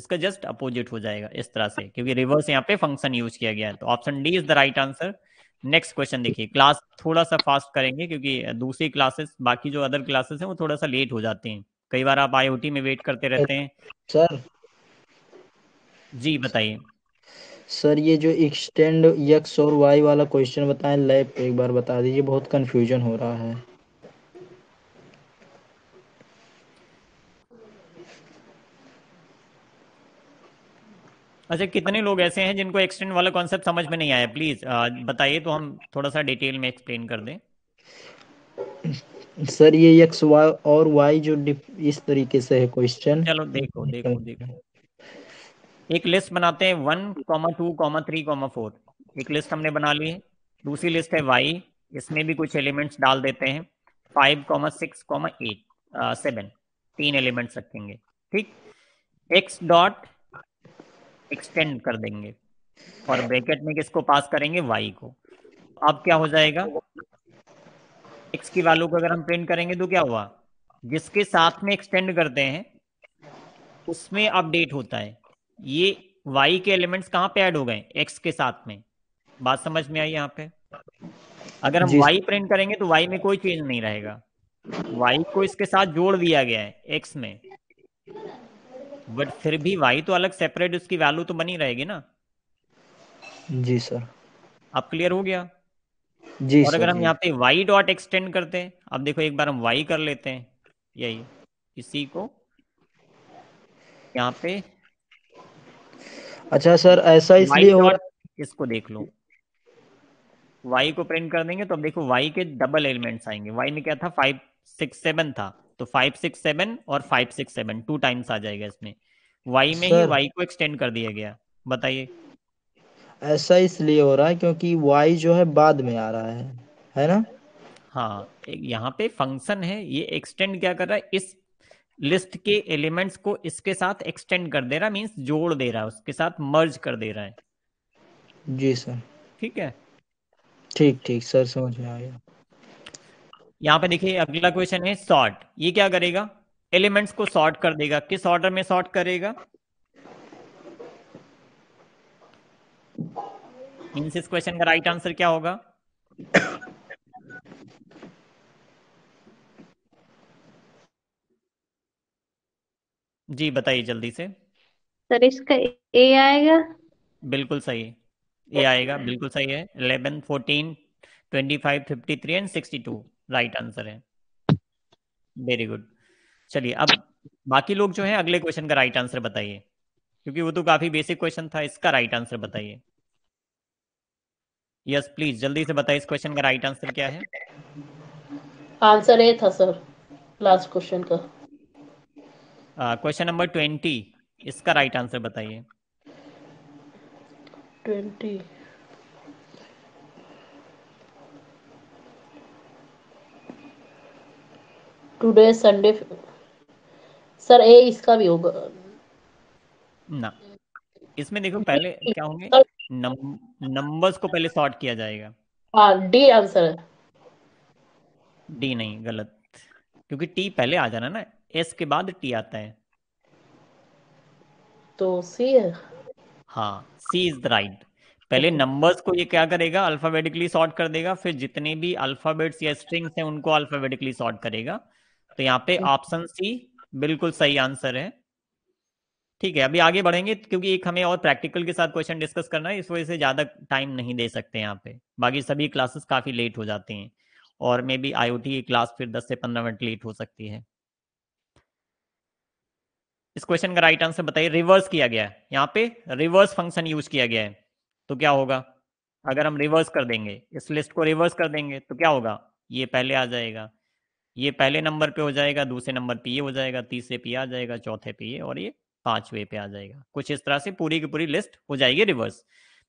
इसका जस्ट अपोजिट हो जाएगा इस तरह से क्योंकि रिवर्स यहाँ पे फंक्शन यूज किया गया है तो option D is the right answer next question देखिए क्लास थोड़ा सा फास्ट करेंगे क्योंकि दूसरी क्लासेस बाकी जो अदर क्लासेस हैं वो थोड़ा सा लेट हो जाते हैं कई बार आप आईओटी में वेट करते रहते हैं सर जी बताइए सर ये जो एक्सटेंड यक्स और वाई वाला क्वेश्चन बताएं लैब एक बार बता दीजिए बहुत कंफ्यूजन हो रहा है अच्छा कितने लोग ऐसे हैं जिनको एक्सटेंड वाला कॉन्सेप्ट समझ में नहीं आया प्लीज बताइए तो हम थोड़ा सा डिटेल में एक्सप्लेन कर दें सर ये एक्स वाई और वाई जो इस तरीके से है क्वेश्चन चलो देखो देखो देखो एक लिस्ट बनाते हैं one comma two comma three comma four एक लिस्ट हमने बना ली है दूसरी लिस्ट है वाई इसमें भी कुछ एलिमेंट्स डाल देते हैं five comma six comma eight seven तीन एलिमेंट्स रखेंगे ठीक एक्स डॉट एक्सटेंड कर देंगे और ब्रैकेट में किसको पास करेंगे वाई को अब क्या हो जाएगा एक्स की वैल्यू को अगर हम प्रिंट करेंगे तो क्या हुआ जिसके साथ में एक्सटेंड करते हैं उसमें अपडेट होता है ये वाई के एलिमेंट्स कहाँ पे ऐड हो गए एक्स के साथ में बात समझ में आई यहाँ पे अगर हम वाई प्रिंट करेंगे तो वाई में कोई चेंज नहीं रहेगा वाई को इसके साथ जोड़ दिया गया है एक्स में बट फिर भी वाई तो अलग सेपरेट उसकी वैल्यू तो बनी रहेगी ना जी सर अब क्लियर हो गया जी और अगर हम यहाँ पे वाई डॉट एक्सटेंड करते हैं अब देखो एक बार हम वाई कर लेते हैं यही इसी को यहाँ पे अच्छा सर ऐसा इसलिए हो इसको देख लो y को प्रिंट कर देंगे तो अब देखो y के डबल एलिमेंट्स आएंगे y में क्या था फाइव सिक्स सेवन था तो फाइव सिक्स सेवन और five six seven two times आ जाएगा इसमें y में सर, ही y को एक्सटेंड कर दिया गया बताइए ऐसा इसलिए हो रहा है क्योंकि y जो है बाद में आ रहा है है ना हाँ यहाँ पे फंक्शन है ये एक्सटेंड क्या कर रहा है इस लिस्ट के एलिमेंट्स को इसके साथ एक्सटेंड कर दे रहा है मीन्स जोड़ दे रहा है उसके साथ मर्ज कर दे रहा है जी सर ठीक है ठीक ठीक सर समझ में आया यहाँ पे देखिए अगला क्वेश्चन है सॉर्ट ये क्या करेगा एलिमेंट्स को सॉर्ट कर देगा किस ऑर्डर में सॉर्ट करेगा मीन्स इस क्वेश्चन का राइट आंसर क्या होगा जी बताइए जल्दी से सर इसका ए आएगा बिल्कुल सही ए आएगा बिल्कुल सही है eleven fourteen twenty five fifty three and sixty two right answer है वेरी गुड चलिए अब बाकी लोग जो है अगले क्वेश्चन का राइट आंसर बताइए क्योंकि वो तो काफी बेसिक क्वेश्चन था इसका राइट आंसर बताइए यस प्लीज जल्दी से बताइए इस क्वेश्चन का राइट आंसर क्या है आंसर ए था सर लास्ट क्वेश्चन का क्वेश्चन नंबर ट्वेंटी इसका राइट आंसर बताइए टुडे संडे सर ए इसका भी होगा ना इसमें देखो पहले क्या होंगे नंबर्स को पहले सॉर्ट किया जाएगा डी आंसर डी नहीं गलत क्योंकि टी पहले आ जाना ना एस के बाद टी आता है तो सी है हाँ सी इज द राइट पहले नंबर्स को ये क्या करेगा अल्फाबेटिकली सॉर्ट कर देगा फिर जितने भी अल्फाबेट्स या स्ट्रिंग्स हैं उनको अल्फाबेटिकली सॉर्ट करेगा तो यहाँ पे ऑप्शन सी बिल्कुल सही आंसर है ठीक है अभी आगे बढ़ेंगे क्योंकि एक हमें और प्रैक्टिकल के साथ क्वेश्चन डिस्कस करना है इस वजह से ज़्यादा टाइम नहीं दे सकते यहाँ पे बाकी सभी क्लासेस काफ़ी लेट हो जाती हैं और मे बी आई की क्लास फिर दस से पंद्रह मिनट लेट हो सकती है इस क्वेश्चन का राइट आंसर बताइए रिवर्स किया गया है यहाँ पे रिवर्स फंक्शन यूज किया गया है तो क्या होगा अगर हम रिवर्स कर देंगे इस लिस्ट को रिवर्स कर देंगे तो क्या होगा ये पहले आ जाएगा ये पहले नंबर पे हो जाएगा दूसरे नंबर पे ये हो जाएगा तीसरे पे आ जाएगा चौथे पे ये और ये पांचवे पे आ जाएगा कुछ इस तरह से पूरी की पूरी लिस्ट हो जाएगी रिवर्स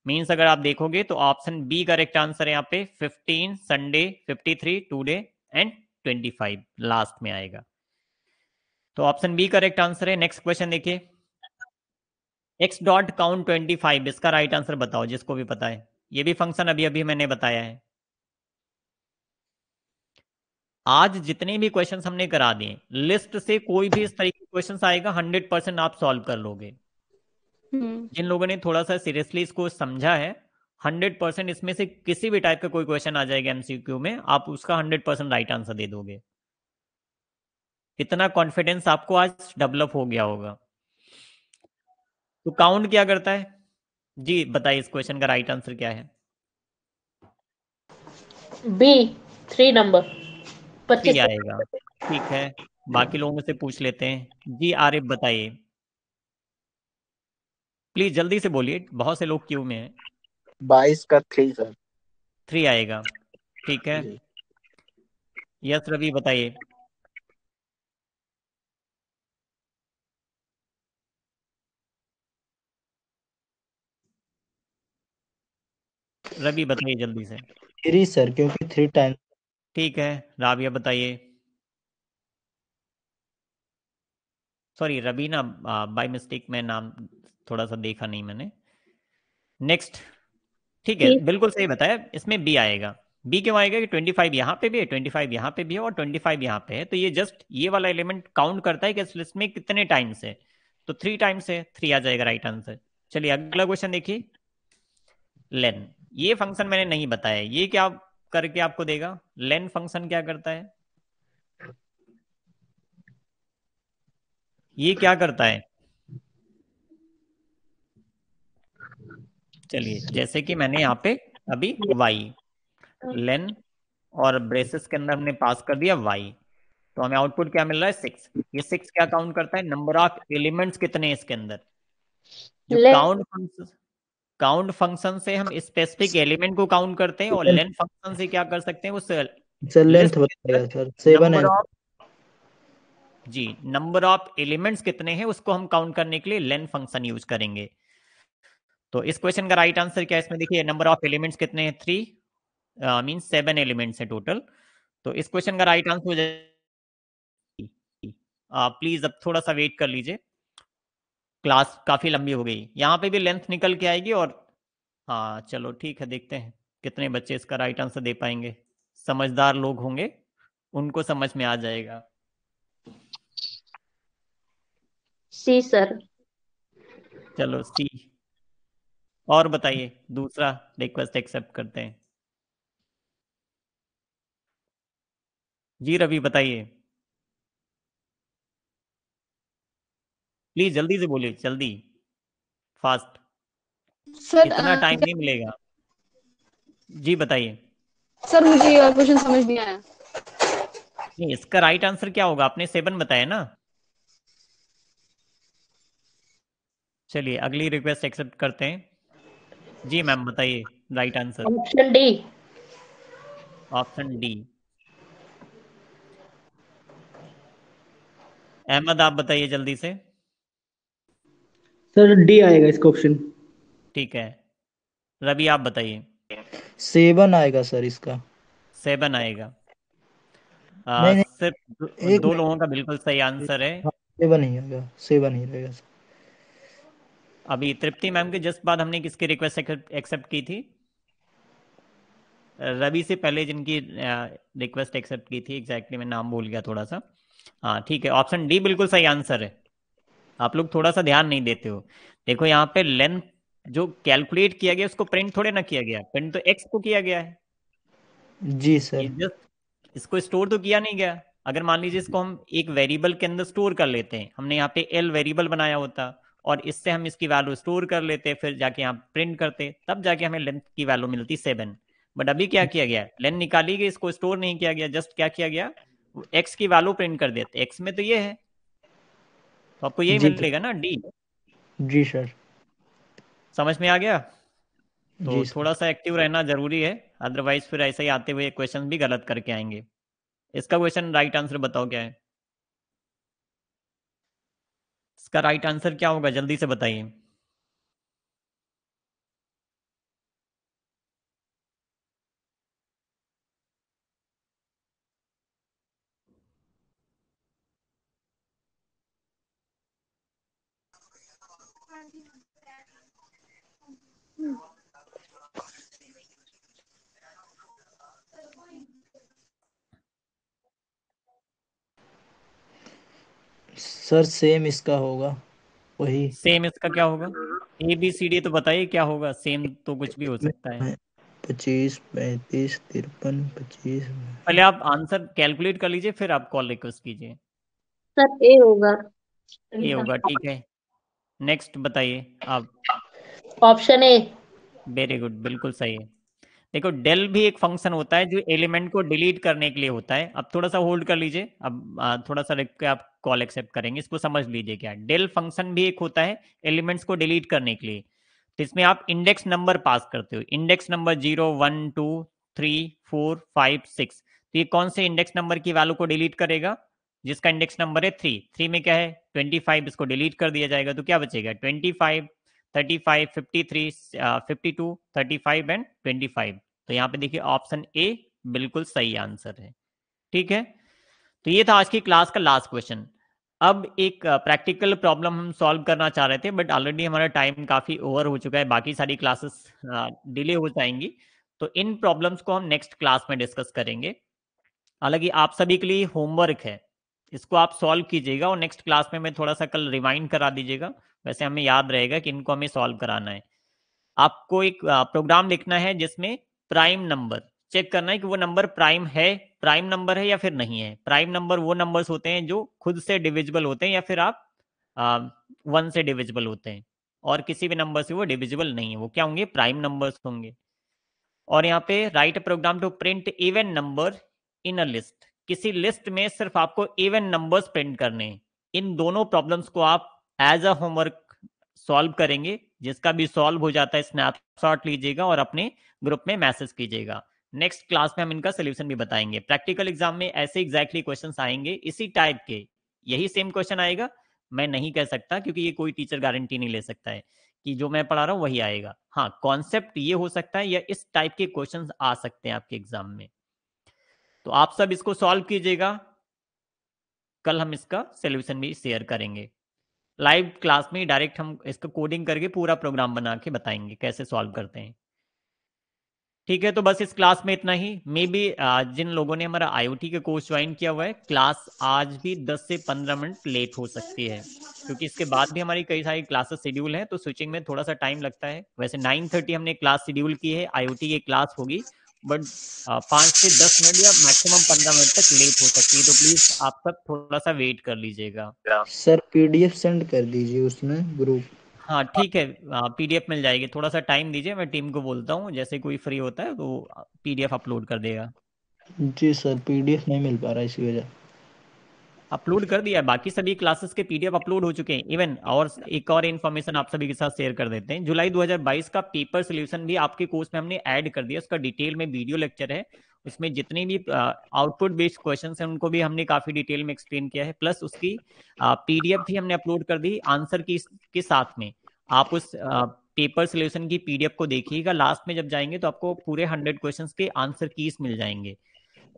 मीन्स अगर आप देखोगे तो ऑप्शन बी करेक्ट आंसर है यहाँ पे fifteen Sunday fifty three today and twenty five last में आएगा तो ऑप्शन बी करेक्ट आंसर है नेक्स्ट क्वेश्चन देखिए X dot count twenty five इसका राइट आंसर बताओ जिसको भी पता है ये भी फंक्शन अभी अभी मैंने बताया है आज जितने भी क्वेश्चन हमने करा दिए लिस्ट से कोई भी इस तरीके क्वेश्चन आएगा हंड्रेड परसेंट आप सॉल्व कर लोगे हम्म। जिन लोगों ने थोड़ा सा सीरियसली इसको समझा है हंड्रेड परसेंट इसमें से किसी भी टाइप का कोई क्वेश्चन आ जाएगा एमसीक्यू में आप उसका हंड्रेड परसेंट राइट आंसर दे दोगे इतना कॉन्फिडेंस आपको आज डेवलप हो गया होगा तो काउंट क्या करता है जी बताइए इस क्वेश्चन का राइट आंसर क्या है बी थ्री नंबर पच्चीस आएगा ठीक है बाकी लोगों से पूछ लेते हैं जी आरिफ बताइए प्लीज जल्दी से बोलिए बहुत से लोग क्यू में हैं बाईस का थ्री सर थ्री आएगा ठीक है यस रवि बताइए रवि बताइए जल्दी से थ्री सर क्योंकि थ्री टाइम ठीक है राबिया बताइए सॉरी रवि ना बाय मिस्टेक में नाम थोड़ा सा देखा नहीं मैंने नेक्स्ट ठीक है बिल्कुल सही बताया इसमें बी आएगा बी क्यों आएगा कि 25 यहाँ पे भी है 25 यहाँ पे भी है और 25 यहाँ पे है तो ये जस्ट ये वाला एलिमेंट काउंट करता है कि इस लिस्ट में कितने टाइम्स है तो थ्री टाइम्स है थ्री आ जाएगा राइट आंसर चलिए अगला क्वेश्चन देखिए लेन ये फंक्शन मैंने नहीं बताया ये क्या करके आपको देगा लेन फंक्शन क्या करता है ये क्या करता है चलिए जैसे कि मैंने यहाँ पे अभी वाई लेन और ब्रेसेस के अंदर हमने पास कर दिया वाई तो हमें आउटपुट क्या मिल रहा है सिक्स ये सिक्स क्या काउंट करता है नंबर ऑफ एलिमेंट्स कितने इसके अंदर जो काउंट काउंट फंक्शन से हम स्पेसिफिक एलिमेंट को काउंट करते हैं और लेंथ फंक्शन से क्या कर सकते हैं उस लेंथ बताएगा सर सेवन जी नंबर ऑफ एलिमेंट्स कितने हैं उसको हम काउंट करने के लिए लेंथ फंक्शन यूज करेंगे तो इस क्वेश्चन का राइट आंसर क्या है इसमें देखिए नंबर ऑफ एलिमेंट्स कितने हैं थ्री मीन सेवन एलिमेंट्स हैं टोटल तो इस क्वेश्चन का राइट आंसर हो जाए प्लीज uh, अब थोड़ा सा वेट कर लीजिए क्लास काफ़ी लंबी हो गई यहाँ पे भी लेंथ निकल के आएगी और हाँ चलो ठीक है देखते हैं कितने बच्चे इसका राइट आंसर दे पाएंगे समझदार लोग होंगे उनको समझ में आ जाएगा सी सर चलो सी और बताइए दूसरा रिक्वेस्ट एक्सेप्ट करते हैं जी रवि बताइए प्लीज जल्दी से बोलिए जल्दी फास्ट सर इतना टाइम नहीं मिलेगा जी बताइए सर मुझे क्वेश्चन समझ नहीं आया नहीं इसका राइट आंसर क्या होगा आपने सेवन बताया ना चलिए अगली रिक्वेस्ट एक्सेप्ट करते हैं जी मैम बताइए right answer option D option D Ahmed आप बताइए जल्दी से सर डी आएगा इसका ऑप्शन ठीक है रवि आप बताइए सेवन आएगा सर इसका सेवन आएगा आ, नहीं, नहीं, सिर्फ एक दो लोगों का बिल्कुल सही आंसर है हाँ, सेवन ही आएगा सेवन ही रहेगा सर अभी तृप्ति मैम के जस्ट बाद हमने किसकी रिक्वेस्ट एक्सेप्ट की थी रवि से पहले जिनकी रिक्वेस्ट एक्सेप्ट की थी एग्जैक्टली exactly मैं नाम भूल गया थोड़ा सा हाँ ठीक है ऑप्शन डी बिल्कुल सही आंसर है आप लोग थोड़ा सा ध्यान नहीं देते हो देखो यहाँ पे लेंथ जो कैलकुलेट किया गया उसको प्रिंट थोड़े ना किया गया प्रिंट तो एक्स को किया गया है जी सर इसको स्टोर तो किया नहीं गया अगर मान लीजिए इसको हम एक वेरिएबल के अंदर स्टोर कर लेते हैं हमने यहाँ पे एल वेरिएबल बनाया होता और इससे हम इसकी वैल्यू स्टोर कर लेते फिर जाके यहाँ प्रिंट करते तब जाके हमें लेंथ की वैल्यू मिलती सेवन बट अभी क्या किया गया लेंथ निकाली गई इसको स्टोर नहीं किया गया जस्ट क्या किया गया एक्स की वैल्यू प्रिंट कर देते एक्स में तो ये है तो आपको यही मिलेगा ना डी जी सर समझ में आ गया तो थोड़ा सा एक्टिव रहना जरूरी है अदरवाइज फिर ऐसे ही आते हुए क्वेश्चन भी गलत करके आएंगे इसका क्वेश्चन राइट आंसर बताओ क्या है इसका राइट आंसर क्या होगा जल्दी से बताइए सर सेम इसका होगा वही सेम इसका क्या होगा ए बी सी डी तो बताइए क्या होगा सेम तो कुछ भी हो सकता है पच्चीस पैंतीस तिरपन पच्चीस पहले आप आंसर कैलकुलेट कर लीजिए फिर आप कॉल रिक्वेस्ट कीजिए सर ए होगा ए होगा ठीक है नेक्स्ट बताइए आप ऑप्शन ए वेरी गुड बिल्कुल सही है देखो डेल भी एक फंक्शन होता है जो एलिमेंट को डिलीट करने के लिए होता है अब थोड़ा सा होल्ड कर लीजिए अब थोड़ा सा आप कॉल एक्सेप्ट करेंगे इसको समझ लीजिए क्या डेल फंक्शन भी एक होता है एलिमेंट्स को डिलीट करने के लिए तो इसमें आप इंडेक्स नंबर पास करते हो index number zero one two three four five six तो ये कौन से इंडेक्स नंबर की वैल्यू को डिलीट करेगा जिसका इंडेक्स नंबर है थ्री थ्री में क्या है ट्वेंटी फाइव इसको डिलीट कर दिया जाएगा तो क्या बचेगा twenty five thirty five fifty three fifty two thirty five and twenty five तो यहाँ पे देखिए ऑप्शन ए बिल्कुल सही आंसर है ठीक है तो ये था आज की क्लास का लास्ट क्वेश्चन अब एक प्रैक्टिकल प्रॉब्लम हम सॉल्व करना चाह रहे थे बट ऑलरेडी हमारा टाइम काफ़ी ओवर हो चुका है बाकी सारी क्लासेस डिले हो जाएंगी तो इन प्रॉब्लम्स को हम नेक्स्ट क्लास में डिस्कस करेंगे हालांकि आप सभी के लिए होमवर्क है इसको आप सॉल्व कीजिएगा और नेक्स्ट क्लास में मैं थोड़ा सा कल रिमाइंड करा दीजिएगा वैसे हमें याद रहेगा कि इनको हमें सॉल्व कराना है आपको एक प्रोग्राम लिखना है जिसमें प्राइम नंबर चेक करना है कि वो नंबर प्राइम है प्राइम नंबर है या फिर नहीं है प्राइम नंबर वो नंबर्स होते हैं जो खुद से डिविजिबल होते हैं या फिर आप वन से डिविजिबल होते हैं और किसी भी नंबर से वो डिविजिबल नहीं है वो क्या होंगे प्राइम नंबर्स होंगे और यहाँ पे right program to print even number in a list किसी लिस्ट में सिर्फ आपको इवन नंबर्स प्रिंट करने हैं इन दोनों प्रॉब्लम्स को आप एज अ होमवर्क सॉल्व करेंगे जिसका भी सॉल्व हो जाता है स्नैपशॉट लीजिएगा और अपने ग्रुप में मैसेज कीजिएगा नेक्स्ट क्लास में हम इनका सोल्यूशन भी बताएंगे प्रैक्टिकल एग्जाम में ऐसे एग्जैक्टली क्वेश्चन आएंगे इसी टाइप के यही सेम क्वेश्चन आएगा मैं नहीं कह सकता क्योंकि ये कोई टीचर गारंटी नहीं ले सकता है कि जो मैं पढ़ा रहा हूँ वही आएगा हाँ कॉन्सेप्ट ये हो सकता है या इस टाइप के क्वेश्चन आ सकते हैं आपके एग्जाम में तो आप सब इसको सॉल्व कीजिएगा कल हम इसका सोल्यूशन भी शेयर करेंगे लाइव क्लास में डायरेक्ट हम इसका कोडिंग करके पूरा प्रोग्राम बना के बताएंगे कैसे सॉल्व करते हैं ठीक है तो बस इस क्लास में इतना ही मे बी जिन लोगों ने हमारा टी का कोर्स ज्वाइन किया हुआ है क्लास आज भी 10 से 15 मिनट लेट हो सकती है क्योंकि इसके बाद भी हमारी कई सारी क्लासेस शेड्यूल हैं तो स्विचिंग में थोड़ा सा टाइम लगता है वैसे 9:30 हमने क्लास शेड्यूल की है टी की क्लास होगी बट पाँच से दस मिनट या मैक्सिमम पंद्रह मिनट तक लेट हो सकती है तो प्लीज आप सब थोड़ा सा वेट कर लीजिएगा सर पीडीएफ सेंड कर दीजिए उसमें ग्रुप हाँ ठीक है पीडीएफ मिल जाएगी थोड़ा सा टाइम दीजिए मैं टीम को बोलता हूँ जैसे कोई फ्री होता है तो पीडीएफ अपलोड कर देगा जी सर पीडीएफ नहीं मिल पा रहा इसी वजह अपलोड कर दिया है बाकी सभी क्लासेस के पीडीएफ अपलोड हो चुके हैं इवन और एक और इन्फॉर्मेशन आप सभी के साथ शेयर कर देते हैं जुलाई 2022 का पेपर सोल्यूशन भी आपके कोर्स में हमने ऐड कर दिया उसका डिटेल में वीडियो लेक्चर है उसमें जितने भी आउटपुट बेस्ड क्वेश्चन है उनको भी हमने काफी डिटेल में एक्सप्लेन किया है प्लस उसकी पीडीएफ भी हमने अपलोड कर दी आंसर की के साथ में आप उस पेपर सोल्यूशन की पीडीएफ को देखिएगा लास्ट में जब जाएंगे तो आपको पूरे हंड्रेड क्वेश्चन के आंसर कीज मिल जाएंगे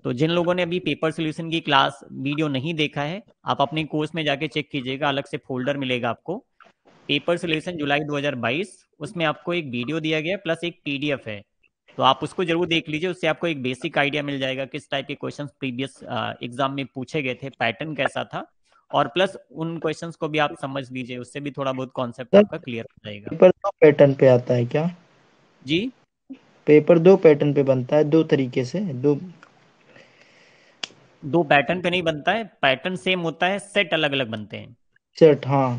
तो जिन लोगों ने अभी पेपर सोल्यूशन की क्लास वीडियो नहीं देखा है आप अपने कोर्स में जाके चेक कीजिएगा अलग से फोल्डर मिलेगा आपको पेपर सोल्यूशन जुलाई 2022 उसमें आपको एक वीडियो दिया गया प्लस एक पीडीएफ है तो आप उसको जरूर देख लीजिए उससे आपको एक बेसिक आइडिया मिल जाएगा किस टाइप के क्वेश्चन प्रीवियस एग्जाम में पूछे गए थे पैटर्न कैसा था और प्लस उन क्वेश्चन को भी आप समझ लीजिए उससे भी थोड़ा बहुत कॉन्सेप्ट आपका क्लियर हो जाएगा पेपर दो पैटर्न पे आता है क्या जी पेपर दो पैटर्न पे बनता है दो तरीके से दो दो पैटर्न पे नहीं बनता है पैटर्न सेम होता है सेट अलग अलग बनते हैं सेट हाँ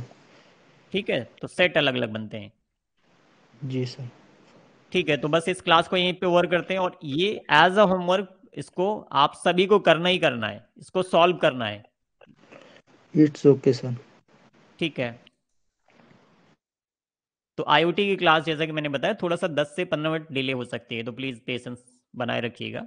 ठीक है तो सेट अलग अलग बनते हैं जी सर ठीक है तो बस इस क्लास को यहीं पे ओवर करते हैं और ये एज अ होमवर्क इसको आप सभी को करना ही करना है इसको सॉल्व करना है इट्स ओके सर ठीक है तो आईओटी की क्लास जैसा कि मैंने बताया थोड़ा सा 10 से 15 मिनट डिले हो सकती है तो प्लीज पेशेंस बनाए रखिएगा